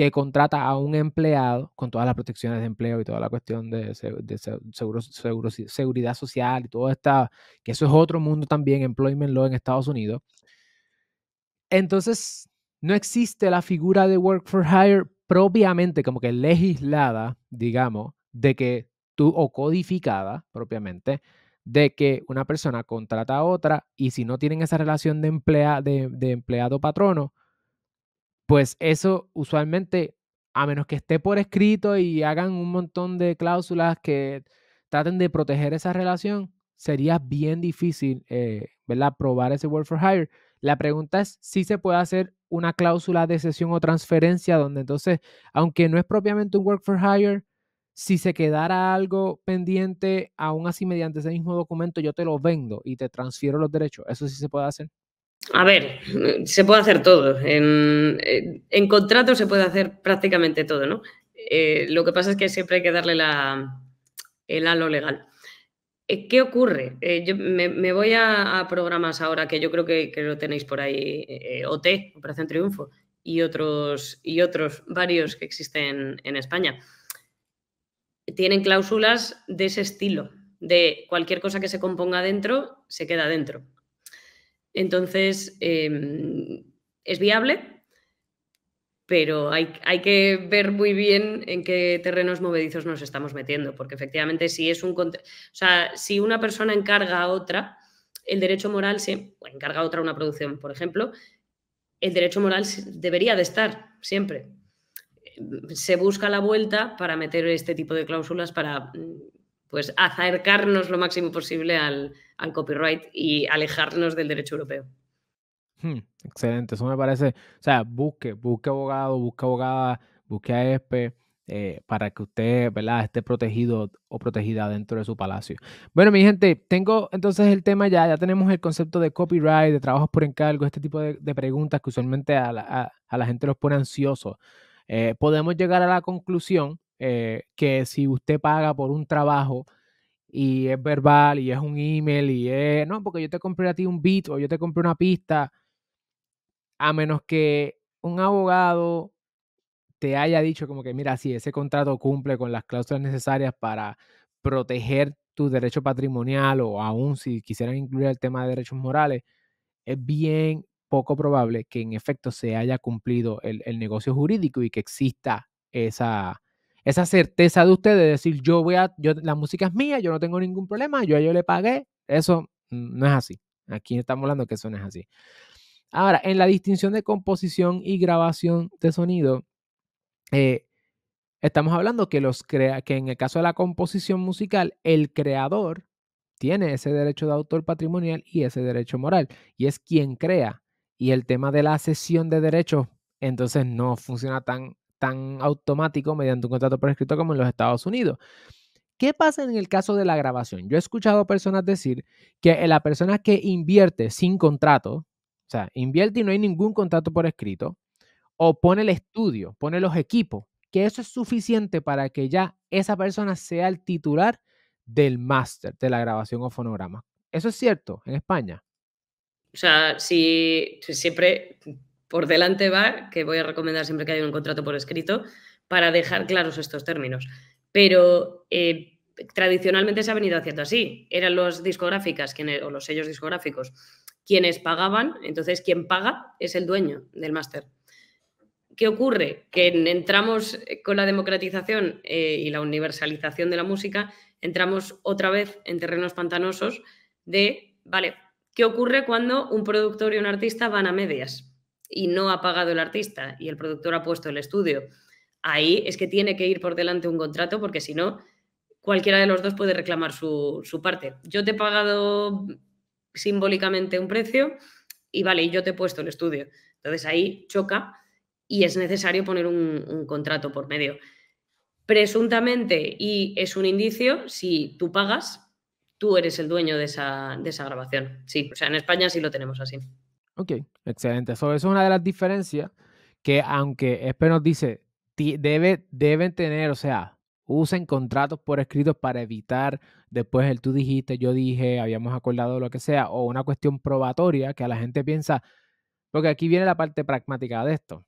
S2: que contrata a un empleado con todas las protecciones de empleo y toda la cuestión de, seguridad social y todo esta, que eso es otro mundo también, employment law en Estados Unidos. Entonces, no existe la figura de work for hire propiamente, como que legislada, digamos, de que tú, o codificada propiamente, de que una persona contrata a otra y si no tienen esa relación de, emplea, de empleado-patrono, pues eso usualmente, a menos que esté por escrito y hagan un montón de cláusulas que traten de proteger esa relación, sería bien difícil, eh, ¿verdad?, probar ese work for hire. La pregunta es si se puede hacer una cláusula de cesión o transferencia donde entonces, aunque no es propiamente un work for hire, si se quedara algo pendiente, aún así mediante ese mismo documento yo te lo vendo y te transfiero los derechos. Eso sí se puede hacer.
S1: A ver, se puede hacer todo. En, eh, contrato se puede hacer prácticamente todo, ¿no? Eh, lo que pasa es que siempre hay que darle el halo legal. Eh, ¿Qué ocurre? yo me, voy a, programas ahora que yo creo que, lo tenéis por ahí, OT, Operación Triunfo, y otros, y otros varios que existen en España. Tienen cláusulas de ese estilo, de cualquier cosa que se componga dentro, se queda dentro. Entonces, em, es viable, pero hay, que ver muy bien en qué terrenos movedizos nos estamos metiendo, porque efectivamente si es un... O sea, si una persona encarga a otra, el derecho moral, se, encarga a otra una producción, por ejemplo, el derecho moral debería de estar siempre. Em, se busca la vuelta para meter este tipo de cláusulas para mm, pues acercarnos lo máximo posible al, copyright y alejarnos del derecho europeo.
S2: Hmm, excelente, eso me parece, o sea, busque, busque abogado, busque abogada, busque a ESPE. Eh, para que usted ¿verdad? esté protegido o protegida dentro de su palacio. Bueno, mi gente, tengo entonces el tema ya, ya tenemos el concepto de copyright, de trabajos por encargo, este tipo de, preguntas que usualmente a la, a, la, gente los pone ansiosos. Eh, podemos llegar a la conclusión eh, que si usted paga por un trabajo y es verbal y es un email y es, no, porque yo te compré a ti un beat o yo te compré una pista, a menos que un abogado te haya dicho como que, mira, si ese contrato cumple con las cláusulas necesarias para proteger tu derecho patrimonial o aún si quisieran incluir el tema de derechos morales, es bien poco probable que en efecto se haya cumplido el negocio jurídico y que exista esa, esa certeza de ustedes de decir, yo voy a, yo, la música es mía, yo no tengo ningún problema, yo a yo le pagué, eso no es así. Aquí estamos hablando que eso no es así. Ahora, en la distinción de composición y grabación de sonido, eh, estamos hablando que, los crea que en el caso de la composición musical, el creador tiene ese derecho de autor patrimonial y ese derecho moral, y es quien crea. Y el tema de la cesión de derechos, entonces no funciona tan tan automático mediante un contrato por escrito como en los Estados Unidos. ¿Qué pasa en el caso de la grabación? Yo he escuchado personas decir que la persona que invierte sin contrato, o sea, invierte y no hay ningún contrato por escrito, o pone el estudio, pone los equipos, que eso es suficiente para que ya esa persona sea el titular del máster de la grabación o fonograma. ¿Eso es cierto en España?
S1: O sea, si siempre por delante va, que voy a recomendar siempre que haya un contrato por escrito, para dejar claros estos términos. Pero eh, tradicionalmente se ha venido haciendo así. Eran los discográficas quienes, o los sellos discográficos quienes pagaban, entonces quien paga es el dueño del máster. ¿Qué ocurre? Que entramos eh, con la democratización eh, y la universalización de la música, entramos otra vez en terrenos pantanosos de, vale, ¿qué ocurre cuando un productor y un artista van a medias? y no ha pagado el artista y el productor ha puesto el estudio, ahí es que tiene que ir por delante un contrato porque si no, cualquiera de los dos puede reclamar su, parte. Yo te he pagado simbólicamente un precio y vale, yo te he puesto el estudio. Entonces ahí choca y es necesario poner un, contrato por medio. Presuntamente, y es un indicio, si tú pagas, tú eres el dueño de esa, de esa grabación. Sí, o sea, en España sí lo tenemos así.
S2: Ok, excelente. eso es una de las diferencias que aunque Espe nos dice, debe, deben tener, o sea, usen contratos por escrito para evitar después el tú dijiste, yo dije, habíamos acordado lo que sea, o una cuestión probatoria que a la gente piensa, porque aquí viene la parte pragmática de esto.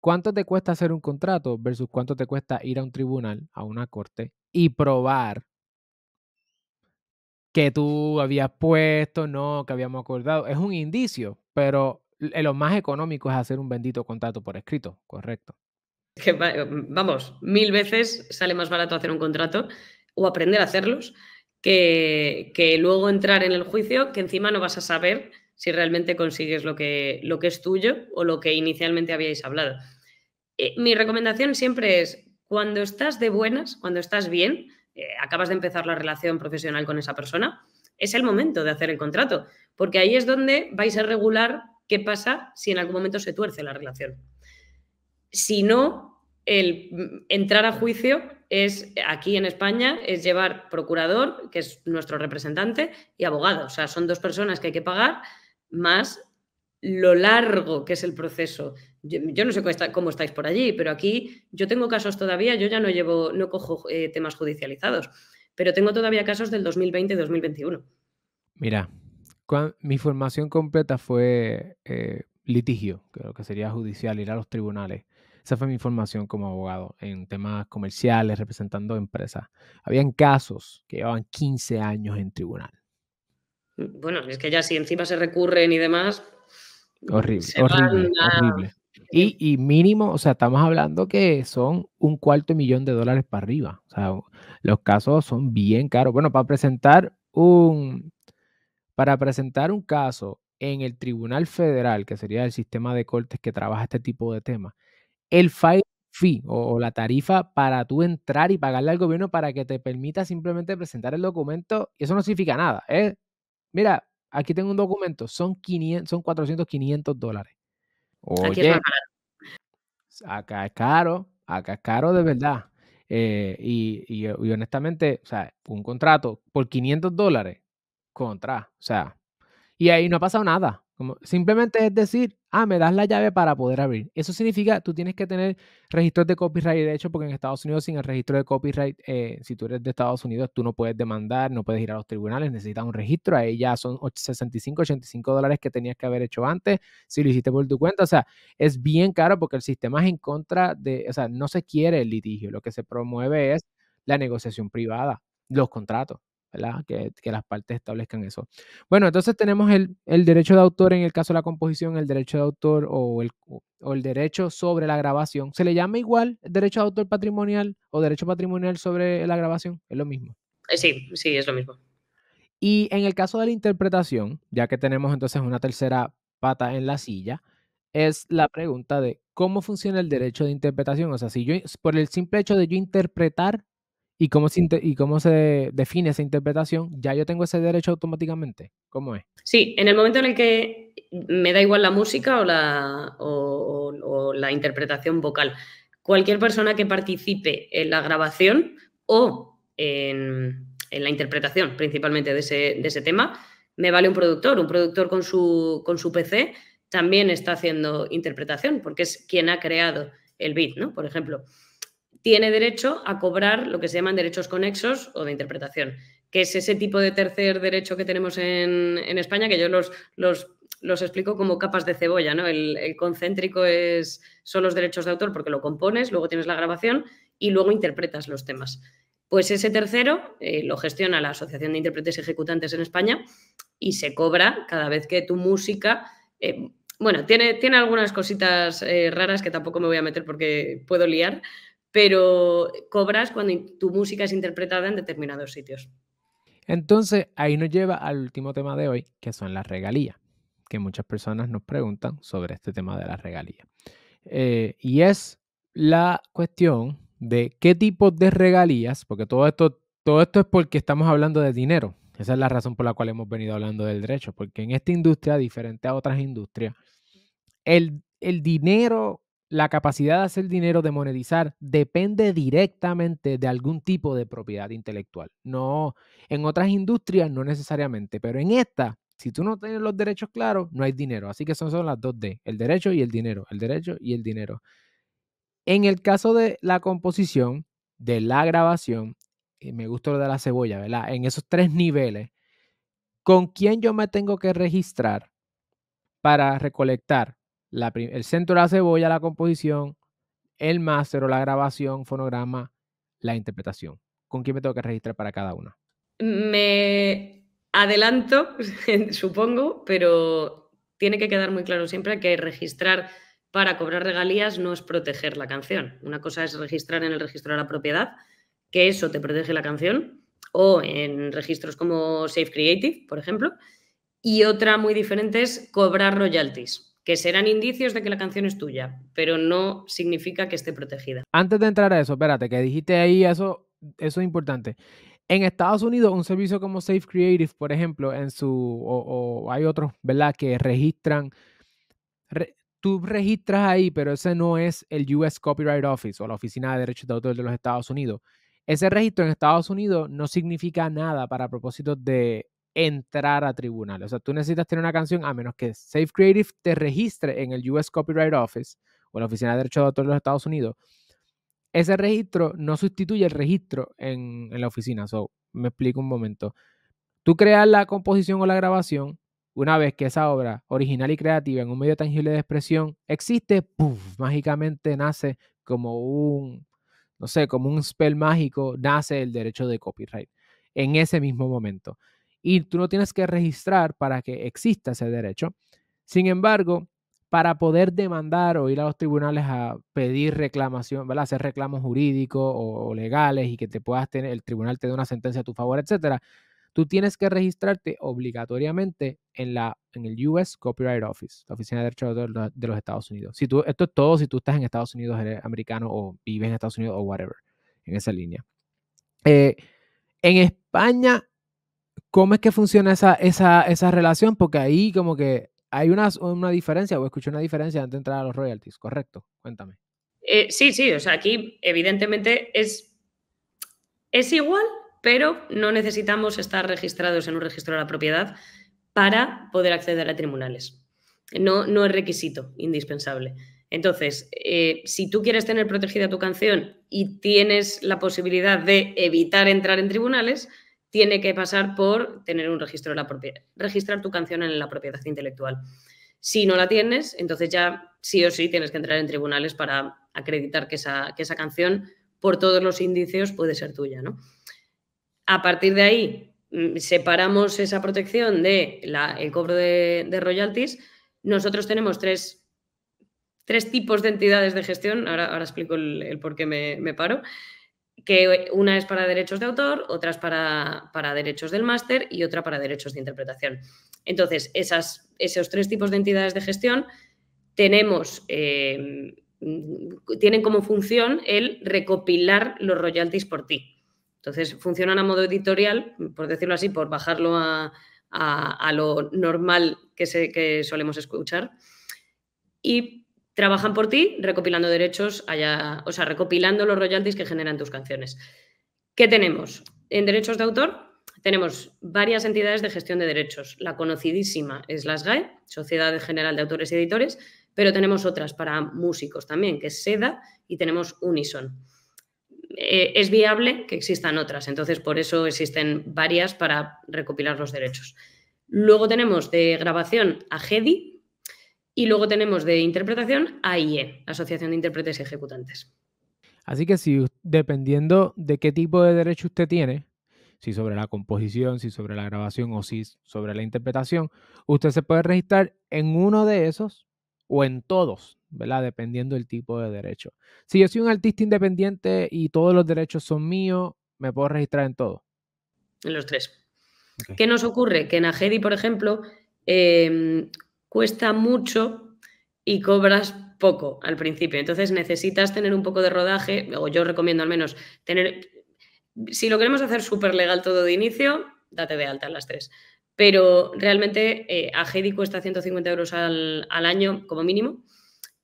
S2: ¿Cuánto te cuesta hacer un contrato versus cuánto te cuesta ir a un tribunal, a una corte y probar que tú habías puesto, no, que habíamos acordado. Es un indicio, pero lo más económico es hacer un bendito contrato por escrito, correcto.
S1: Mm, vamos, mil veces sale más barato hacer un contrato o aprender a hacerlos que, luego entrar en el juicio, que encima no vas a saber si realmente consigues lo que, lo que es tuyo o lo que inicialmente habíais hablado. Eh, mi recomendación siempre es, cuando estás de buenas, cuando estás bien, eh, acabas de empezar la relación profesional con esa persona, es el momento de hacer el contrato, porque ahí es donde vais a regular qué pasa si en algún momento se tuerce la relación. Si no, el entrar a juicio es aquí en España, es llevar procurador, que es nuestro representante, y abogado. O sea, son dos personas que hay que pagar, más lo largo que es el proceso yo, no sé cómo, estáis por allí, pero aquí yo tengo casos todavía, yo ya no llevo, no cojo eh, temas judicializados, pero tengo todavía casos del 2020-2021.
S2: Mira, mi formación completa fue eh, litigio, creo que sería judicial, ir a los tribunales. Esa fue mi formación como abogado en temas comerciales, representando empresas. Habían casos que llevaban 15 años en tribunal.
S1: Bueno, es que ya si encima se recurren y demás.
S2: Horrible, horrible. Y, mínimo, o sea, estamos hablando que son un cuarto millón de dólares para arriba. O sea, los casos son bien caros. Bueno, para presentar un, para presentar un caso en el Tribunal Federal, que sería el sistema de cortes que trabaja este tipo de temas, el file fee o, la tarifa para tú entrar y pagarle al gobierno para que te permita simplemente presentar el documento, eso no significa nada. ¿eh? Mira, aquí tengo un documento, son, 500, son 400, 500 dólares. Oye, acá es caro, acá es caro de verdad. Eh, y, y, honestamente, o sea, un contrato por 500 dólares contra, o sea, y ahí no ha pasado nada simplemente es decir, ah, me das la llave para poder abrir. Eso significa tú tienes que tener registros de copyright, de hecho, porque en Estados Unidos sin el registro de copyright, eh, si tú eres de Estados Unidos, tú no puedes demandar, no puedes ir a los tribunales, necesitas un registro. Ahí ya son 65, 85 dólares que tenías que haber hecho antes, si lo hiciste por tu cuenta. O sea, es bien caro porque el sistema es en contra de, o sea, no se quiere el litigio, lo que se promueve es la negociación privada, los contratos. Que, las partes establezcan eso. Bueno, entonces tenemos el, derecho de autor en el caso de la composición, el derecho de autor o el, o el derecho sobre la grabación. ¿Se le llama igual derecho de autor patrimonial o derecho patrimonial sobre la grabación? Es lo mismo.
S1: Eh, sí, sí, es lo mismo.
S2: Y en el caso de la interpretación, ya que tenemos entonces una tercera pata en la silla, es la pregunta de cómo funciona el derecho de interpretación. O sea, si yo, por el simple hecho de yo interpretar ¿Y cómo, se define esa interpretación? ¿Ya yo tengo ese derecho automáticamente? ¿Cómo es?
S1: Sí, en el momento en el que me da igual la música o la, interpretación vocal, cualquier persona que participe en la grabación o en, la interpretación principalmente de ese, tema, me vale un productor. Un productor con su, con su PC también está haciendo interpretación porque es quien ha creado el beat, ¿no? Por ejemplo tiene derecho a cobrar lo que se llaman derechos conexos o de interpretación, que es ese tipo de tercer derecho que tenemos en, España, que yo los, los, explico como capas de cebolla, ¿no? El, concéntrico es, son los derechos de autor porque lo compones, luego tienes la grabación y luego interpretas los temas. Pues ese tercero eh, lo gestiona la Asociación de Intérpretes Ejecutantes en España y se cobra cada vez que tu música... Eh, bueno, tiene, tiene algunas cositas eh, raras que tampoco me voy a meter porque puedo liar, pero cobras cuando tu música es interpretada en determinados sitios.
S2: Entonces, ahí nos lleva al último tema de hoy, que son las regalías, que muchas personas nos preguntan sobre este tema de las regalías. Eh, y es la cuestión de qué tipo de regalías, porque todo esto, todo esto es porque estamos hablando de dinero. Esa es la razón por la cual hemos venido hablando del derecho, porque en esta industria, diferente a otras industrias, el, el dinero la capacidad de hacer dinero, de monetizar, depende directamente de algún tipo de propiedad intelectual. No, en otras industrias no necesariamente, pero en esta, si tú no tienes los derechos claros, no hay dinero. Así que son, son las dos D, el derecho y el dinero, el derecho y el dinero. En el caso de la composición, de la grabación, eh, me gusta lo de la cebolla, ¿verdad? En esos tres niveles, ¿con quién yo me tengo que registrar para recolectar el centro de la cebolla, la composición, el máster o la grabación, fonograma, la interpretación. ¿Con quién me tengo que registrar para cada una?
S1: Me adelanto, supongo, pero tiene que quedar muy claro siempre que registrar para cobrar regalías no es proteger la canción. Una cosa es registrar en el registro de la propiedad, que eso te protege la canción, o en registros como Safe Creative, por ejemplo. Y otra muy diferente es cobrar royalties que serán indicios de que la canción es tuya, pero no significa que esté protegida.
S2: Antes de entrar a eso, espérate, que dijiste ahí eso, eso es importante. En Estados Unidos, un servicio como Safe Creative, por ejemplo, en su, o, hay otros, ¿verdad? Que registran, tú registras ahí, pero ese no es el US Copyright Office o la Oficina de Derechos de Autor de los Estados Unidos. Ese registro en Estados Unidos no significa nada para propósitos de entrar a tribunal. O sea, tú necesitas tener una canción a menos que Safe Creative te registre en el US Copyright Office o la Oficina de derechos de Autor de los Estados Unidos. Ese registro no sustituye el registro en, en la oficina. So, me explico un momento. Tú creas la composición o la grabación, una vez que esa obra original y creativa en un medio tangible de expresión existe, puff, mágicamente nace como un, no sé, como un spell mágico, nace el derecho de copyright en ese mismo momento y tú no tienes que registrar para que exista ese derecho. Sin embargo, para poder demandar o ir a los tribunales a pedir reclamación, hacer reclamos jurídicos o, legales y que te puedas tener, el tribunal te dé una sentencia a tu favor, etcétera, tú tienes que registrarte obligatoriamente en, la, en el US Copyright Office, la Oficina de Derechos de, los, Estados Unidos. Si tú, esto es todo si tú estás en Estados Unidos, eres americano o vives en Estados Unidos o whatever, en esa línea. Eh, en España ¿Cómo es que funciona esa, relación? Porque ahí como que hay una, diferencia, o escuché una diferencia antes de entrar a los royalties, ¿correcto? Cuéntame.
S1: Eh, sí, sí, o sea, aquí evidentemente es, es igual, pero no necesitamos estar registrados en un registro de la propiedad para poder acceder a tribunales. No, no es requisito indispensable. Entonces, eh, si tú quieres tener protegida tu canción y tienes la posibilidad de evitar entrar en tribunales, tiene que pasar por tener un registro de la propiedad, registrar tu canción en la propiedad intelectual. Si no la tienes, entonces ya sí o sí tienes que entrar en tribunales para acreditar que esa, esa canción, por todos los indicios, puede ser tuya. A partir de ahí, mm, separamos esa protección del cobro de, royalties. Nosotros tenemos tres, tipos de entidades de gestión. Ahora, ahora explico el, por qué me paro que una es para derechos de autor, otra es para, para derechos del máster y otra para derechos de interpretación. Entonces, esos tres tipos de entidades de gestión tenemos, eh, tienen como función el recopilar los royalties por ti. Entonces, funcionan a modo editorial, por decirlo así, por bajarlo a, lo normal que, se, que solemos escuchar. Y trabajan por ti recopilando derechos allá, o sea, recopilando los royalties que generan tus canciones. ¿Qué tenemos? En derechos de autor tenemos varias entidades de gestión de derechos. La conocidísima es la SGAE, Sociedad General de Autores y Editores, pero tenemos otras para músicos también, que es SEDA y tenemos Unison. Eh, es viable que existan otras, entonces por eso existen varias para recopilar los derechos. Luego tenemos de grabación a hedi y luego tenemos de interpretación AIE, Asociación de Intérpretes y Ejecutantes.
S2: Así que si dependiendo de qué tipo de derecho usted tiene, si sobre la composición, si sobre la grabación o si sobre la interpretación, usted se puede registrar en uno de esos o en todos, ¿verdad? Dependiendo del tipo de derecho. Si yo soy un artista independiente y todos los derechos son míos, me puedo registrar en todos.
S1: En los tres. ¿Qué nos ocurre? Que en Ajedi, por ejemplo, em, cuesta mucho y cobras poco al principio. Entonces necesitas tener un poco de rodaje, o yo recomiendo al menos tener, si lo queremos hacer súper legal todo de inicio, date de alta en las tres. Pero realmente eh, a Heidi cuesta 150 euros al, año como mínimo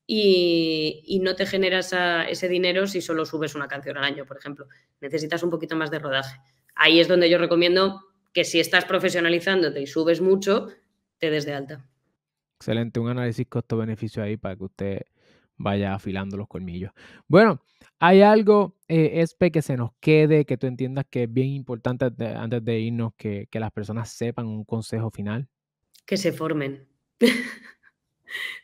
S1: y, no te generas ese dinero si solo subes una canción al año, por ejemplo. Necesitas un poquito más de rodaje. Ahí es donde yo recomiendo que si estás profesionalizándote y subes mucho, te des de alta.
S2: Excelente, un análisis costo-beneficio ahí para que usted vaya afilando los colmillos. Bueno, hay algo, eh, Espe, que se nos quede, que tú entiendas que es bien importante antes de irnos, que, las personas sepan un consejo final.
S1: Que se formen.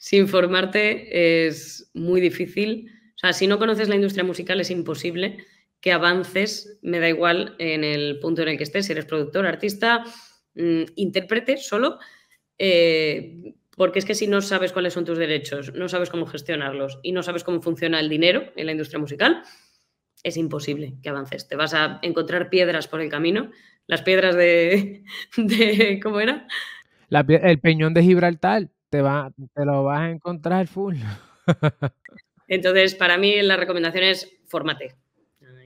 S1: Sin formarte es muy difícil. O sea, si no conoces la industria musical es imposible que avances, me da igual en el punto en el que estés, si eres productor, artista, mm, intérprete solo. Eh, porque es que si no sabes cuáles son tus derechos, no sabes cómo gestionarlos y no sabes cómo funciona el dinero en la industria musical, es imposible que avances. Te vas a encontrar piedras por el camino, las piedras de, de ¿cómo era?
S2: el peñón de Gibraltar, te, va, te lo vas a encontrar full.
S1: Entonces, para mí la recomendación es formate,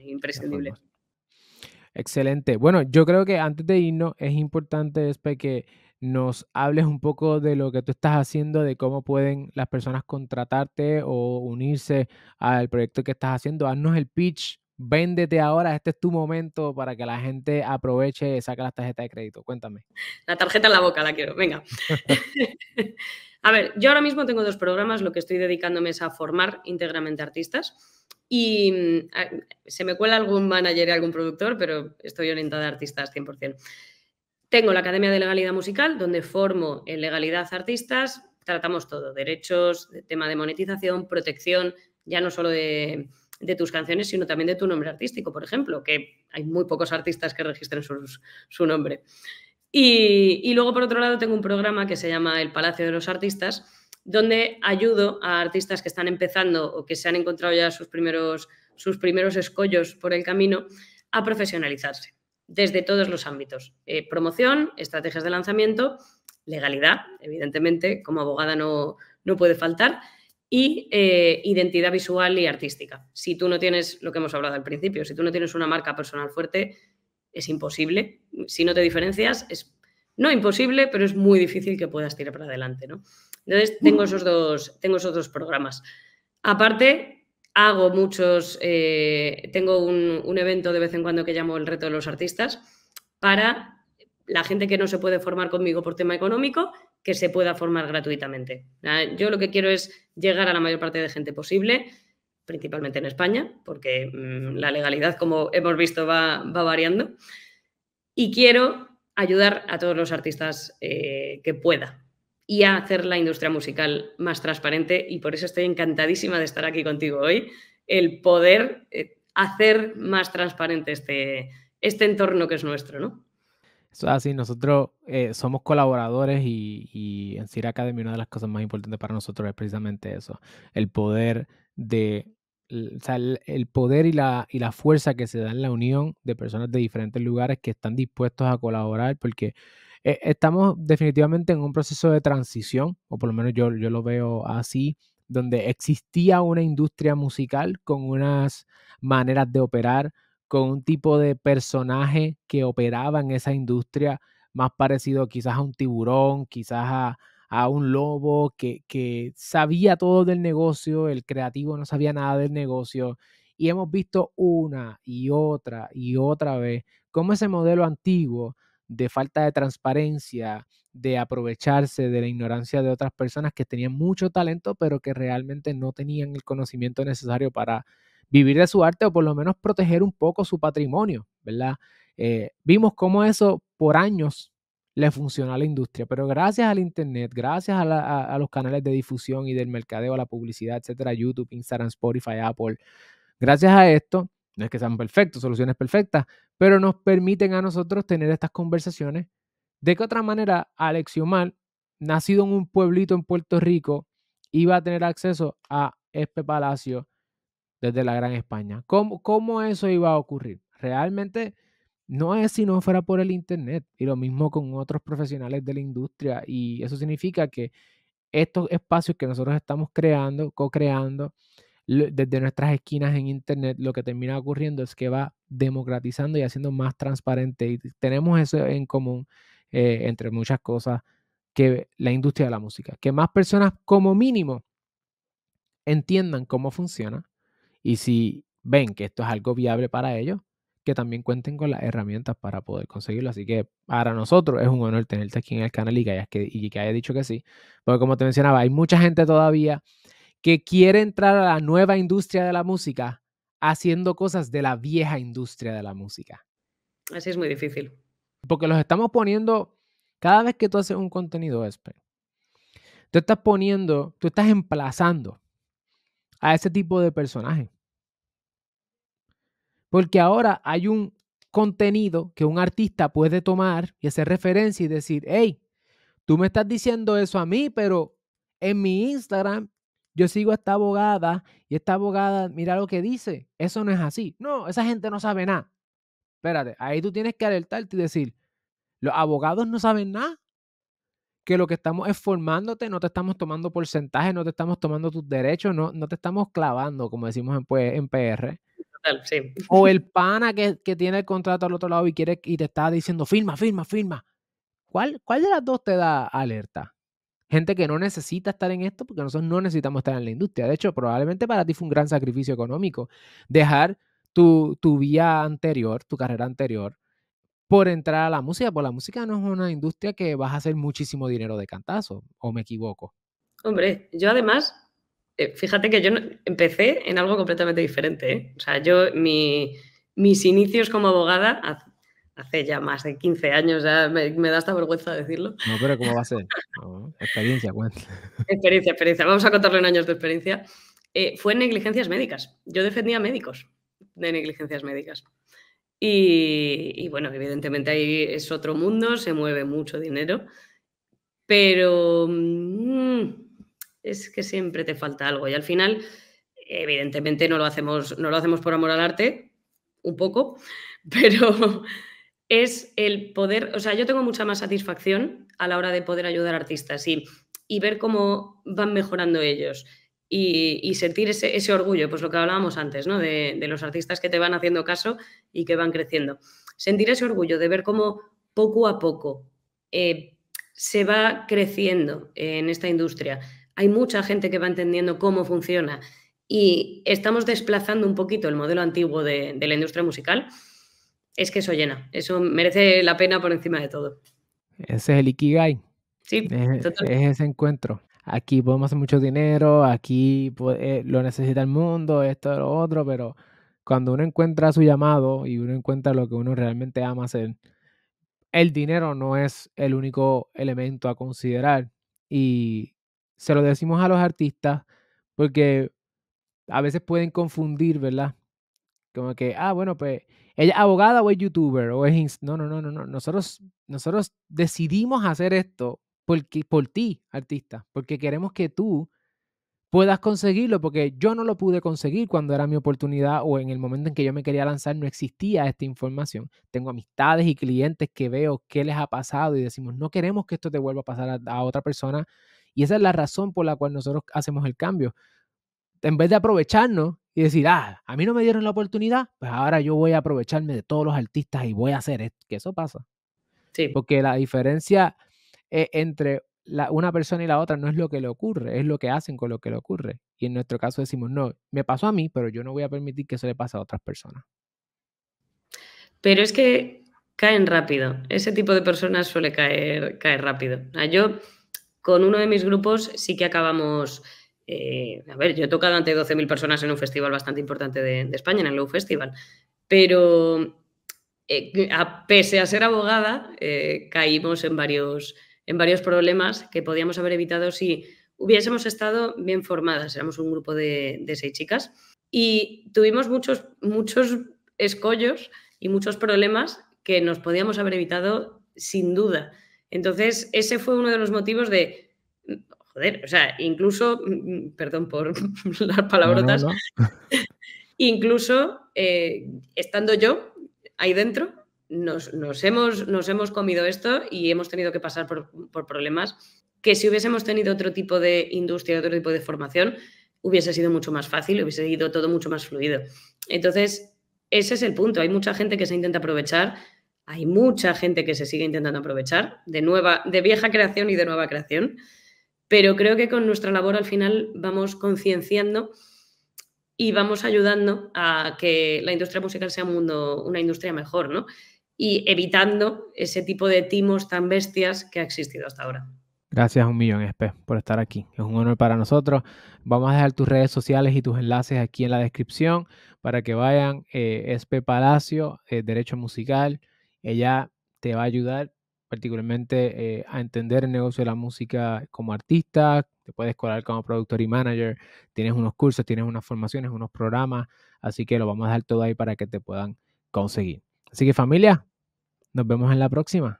S1: imprescindible.
S2: Excelente. Bueno, yo creo que antes de irnos es importante, Espe, que nos hables un poco de lo que tú estás haciendo, de cómo pueden las personas contratarte o unirse al proyecto que estás haciendo. Haznos el pitch, véndete ahora, este es tu momento para que la gente aproveche y saque las tarjetas de crédito. Cuéntame.
S1: La tarjeta en la boca la quiero, venga. a ver, yo ahora mismo tengo dos programas, lo que estoy dedicándome es a formar íntegramente artistas. Y mm, se me cuela algún manager y algún productor, pero estoy orientada a artistas 100%. Tengo la Academia de Legalidad Musical, donde formo en legalidad artistas, tratamos todo, derechos, tema de monetización, protección, ya no solo de, tus canciones, sino también de tu nombre artístico, por ejemplo, que hay muy pocos artistas que registren su nombre. Y, y, luego, por otro lado, tengo un programa que se llama El Palacio de los Artistas, donde ayudo a artistas que están empezando o que se han encontrado ya sus primeros, sus primeros escollos por el camino a profesionalizarse desde todos los ámbitos. Eh, promoción, estrategias de lanzamiento, legalidad, evidentemente, como abogada no, no puede faltar, y eh, identidad visual y artística. Si tú no tienes, lo que hemos hablado al principio, si tú no tienes una marca personal fuerte, es imposible. Si no te diferencias, es no imposible, pero es muy difícil que puedas tirar para adelante. ¿no? Entonces, tengo esos dos, tengo esos dos programas. Aparte, hago muchos, eh, tengo un, evento de vez en cuando que llamo el reto de los artistas para la gente que no se puede formar conmigo por tema económico, que se pueda formar gratuitamente. Ah, yo lo que quiero es llegar a la mayor parte de gente posible, principalmente en España, porque mm, la legalidad, como hemos visto, va, variando. Y quiero ayudar a todos los artistas eh, que pueda, y a hacer la industria musical más transparente. Y por eso estoy encantadísima de estar aquí contigo hoy, el poder eh, hacer más transparente este, este entorno que es nuestro, ¿no?
S2: Eso es así, nosotros eh, somos colaboradores y, en CIR Academy una de las cosas más importantes para nosotros es precisamente eso, el poder de el, poder y la, y la fuerza que se da en la unión de personas de diferentes lugares que están dispuestos a colaborar, porque e, estamos definitivamente en un proceso de transición, o por lo menos yo, yo lo veo así, donde existía una industria musical con unas maneras de operar, con un tipo de personaje que operaba en esa industria más parecido quizás a un tiburón, quizás a, un lobo que, que, sabía todo del negocio, el creativo no sabía nada del negocio. Y hemos visto una y otra y otra vez cómo ese modelo antiguo de falta de transparencia, de aprovecharse de la ignorancia de otras personas que tenían mucho talento, pero que realmente no tenían el conocimiento necesario para vivir de su arte o por lo menos proteger un poco su patrimonio, ¿verdad? Eh, vimos cómo eso por años le funcionó a la industria, pero gracias al Internet, gracias a, los canales de difusión y del mercadeo, a la publicidad, etcétera, YouTube, Instagram, Spotify, Apple, gracias a esto, no es que sean perfectos, soluciones perfectas, pero nos permiten a nosotros tener estas conversaciones. De qué otra manera, Alex mal nacido en un pueblito en Puerto Rico, iba a tener acceso a este palacio desde la Gran España. ¿Cómo, cómo eso iba a ocurrir? Realmente no es si no fuera por el Internet y lo mismo con otros profesionales de la industria. Y eso significa que estos espacios que nosotros estamos creando, co-creando, desde nuestras esquinas en Internet, lo que termina ocurriendo es que va democratizando y haciendo más transparente. Y tenemos eso en común, eh, entre muchas cosas, que la industria de la música. Que más personas, como mínimo, entiendan cómo funciona y si ven que esto es algo viable para ellos, que también cuenten con las herramientas para poder conseguirlo. Así que para nosotros es un honor tenerte aquí en el canal y que, hayas que, y que haya dicho que sí. Porque como te mencionaba, hay mucha gente todavía que quiere entrar a la nueva industria de la música haciendo cosas de la vieja industria de la música.
S1: Así es muy difícil.
S2: Porque los estamos poniendo, cada vez que tú haces un contenido, Esper, tú estás poniendo, tú estás emplazando a ese tipo de personaje. Porque ahora hay un contenido que un artista puede tomar y hacer referencia y decir, hey, tú me estás diciendo eso a mí, pero en mi Instagram yo sigo a esta abogada y esta abogada, mira lo que dice, eso no es así. No, esa gente no sabe nada. Espérate, ahí tú tienes que alertarte y decir, los abogados no saben nada. Que lo que estamos es formándote, no te estamos tomando porcentaje, no te estamos tomando tus derechos, no, no te estamos clavando, como decimos en, PR. Pues, o el pana que, que, tiene el contrato al otro lado y quiere y te está diciendo, firma, firma, firma. ¿Cuál, ¿Cuál de las dos te da alerta? gente que no necesita estar en esto porque nosotros no necesitamos estar en la industria. De hecho, probablemente para ti fue un gran sacrificio económico dejar tu, tu vía anterior, tu carrera anterior, por entrar a la música, porque la música no es una industria que vas a hacer muchísimo dinero de cantazo, o me equivoco.
S1: Hombre, yo además, eh, fíjate que yo empecé en algo completamente diferente. ¿eh? O sea, yo mis inicios como abogada hace ya más de 15 años, ya me, da esta vergüenza decirlo.
S2: No, pero ¿cómo va a ser? experiencia,
S1: Experiencia, experiencia. Vamos a contarlo en años de experiencia. Eh, fue en negligencias médicas. Yo defendía médicos de negligencias médicas. Y, bueno, evidentemente ahí es otro mundo, se mueve mucho dinero, pero mm, es que siempre te falta algo. Y al final, evidentemente no lo hacemos, no lo hacemos por amor al arte, un poco, pero, es el poder, o sea, yo tengo mucha más satisfacción a la hora de poder ayudar a artistas y, y ver cómo van mejorando ellos y, sentir ese, orgullo, pues lo que hablábamos antes, ¿no? De, los artistas que te van haciendo caso y que van creciendo. Sentir ese orgullo de ver cómo poco a poco eh, se va creciendo en esta industria. Hay mucha gente que va entendiendo cómo funciona y estamos desplazando un poquito el modelo antiguo de, de la industria musical es que eso llena. Eso merece la pena por encima de todo.
S2: Ese es el Ikigai. Sí, es, ese encuentro. Aquí podemos hacer mucho dinero, aquí eh, lo necesita el mundo, esto, lo otro, pero cuando uno encuentra su llamado y uno encuentra lo que uno realmente ama hacer, el dinero no es el único elemento a considerar. Y se lo decimos a los artistas porque a veces pueden confundir, ¿verdad? Como que, ah, bueno, pues ella es abogada o es youtuber o es... No, no, no, no, no. Nosotros, nosotros decidimos hacer esto porque, por ti, artista, porque queremos que tú puedas conseguirlo, porque yo no lo pude conseguir cuando era mi oportunidad o en el momento en que yo me quería lanzar no existía esta información. Tengo amistades y clientes que veo qué les ha pasado y decimos, no queremos que esto te vuelva a pasar a otra persona. Y esa es la razón por la cual nosotros hacemos el cambio. En vez de aprovecharnos y decir, ah, a mí no me dieron la oportunidad, pues ahora yo voy a aprovecharme de todos los artistas y voy a hacer esto, que eso pasa. Sí. Porque la diferencia eh, entre la, una persona y la otra no es lo que le ocurre, es lo que hacen con lo que le ocurre. Y en nuestro caso decimos, no, me pasó a mí, pero yo no voy a permitir que eso le pase a otras personas.
S1: Pero es que caen rápido. Ese tipo de personas suele caer, caer rápido. Yo con uno de mis grupos sí que acabamos eh, a ver, yo he tocado ante 12.000 personas en un festival bastante importante de, España, en el Low Festival, pero eh, a, pese a ser abogada, eh, caímos en varios, en varios problemas que podíamos haber evitado si hubiésemos estado bien formadas. Éramos un grupo de, de seis chicas y tuvimos muchos, muchos escollos y muchos problemas que nos podíamos haber evitado sin duda. Entonces, ese fue uno de los motivos de o sea, incluso, perdón por las palabrotas, incluso eh, estando yo ahí dentro, nos, hemos, comido esto y hemos tenido que pasar por, problemas que si hubiésemos tenido otro tipo de industria, otro tipo de formación, hubiese sido mucho más fácil, hubiese ido todo mucho más fluido. Entonces, ese es el punto. Hay mucha gente que se intenta aprovechar, hay mucha gente que se sigue intentando aprovechar de nueva, de vieja creación y de nueva creación. Pero creo que con nuestra labor al final vamos concienciando y vamos ayudando a que la industria musical sea mundo, una industria mejor, ¿no? Y evitando ese tipo de timos tan bestias que ha existido hasta ahora.
S2: Gracias un millón, Espe, por estar aquí. Es un honor para nosotros. Vamos a dejar tus redes sociales y tus enlaces aquí en la descripción para que vayan. Eh, Espe Palacio, eh, Derecho Musical. Ella te va a ayudar particularmente eh, a entender el negocio de la música como artista, te puedes colar como productor y manager, tienes unos cursos, tienes unas formaciones, unos programas, así que lo vamos a dejar todo ahí para que te puedan conseguir. Así que familia, nos vemos en la próxima.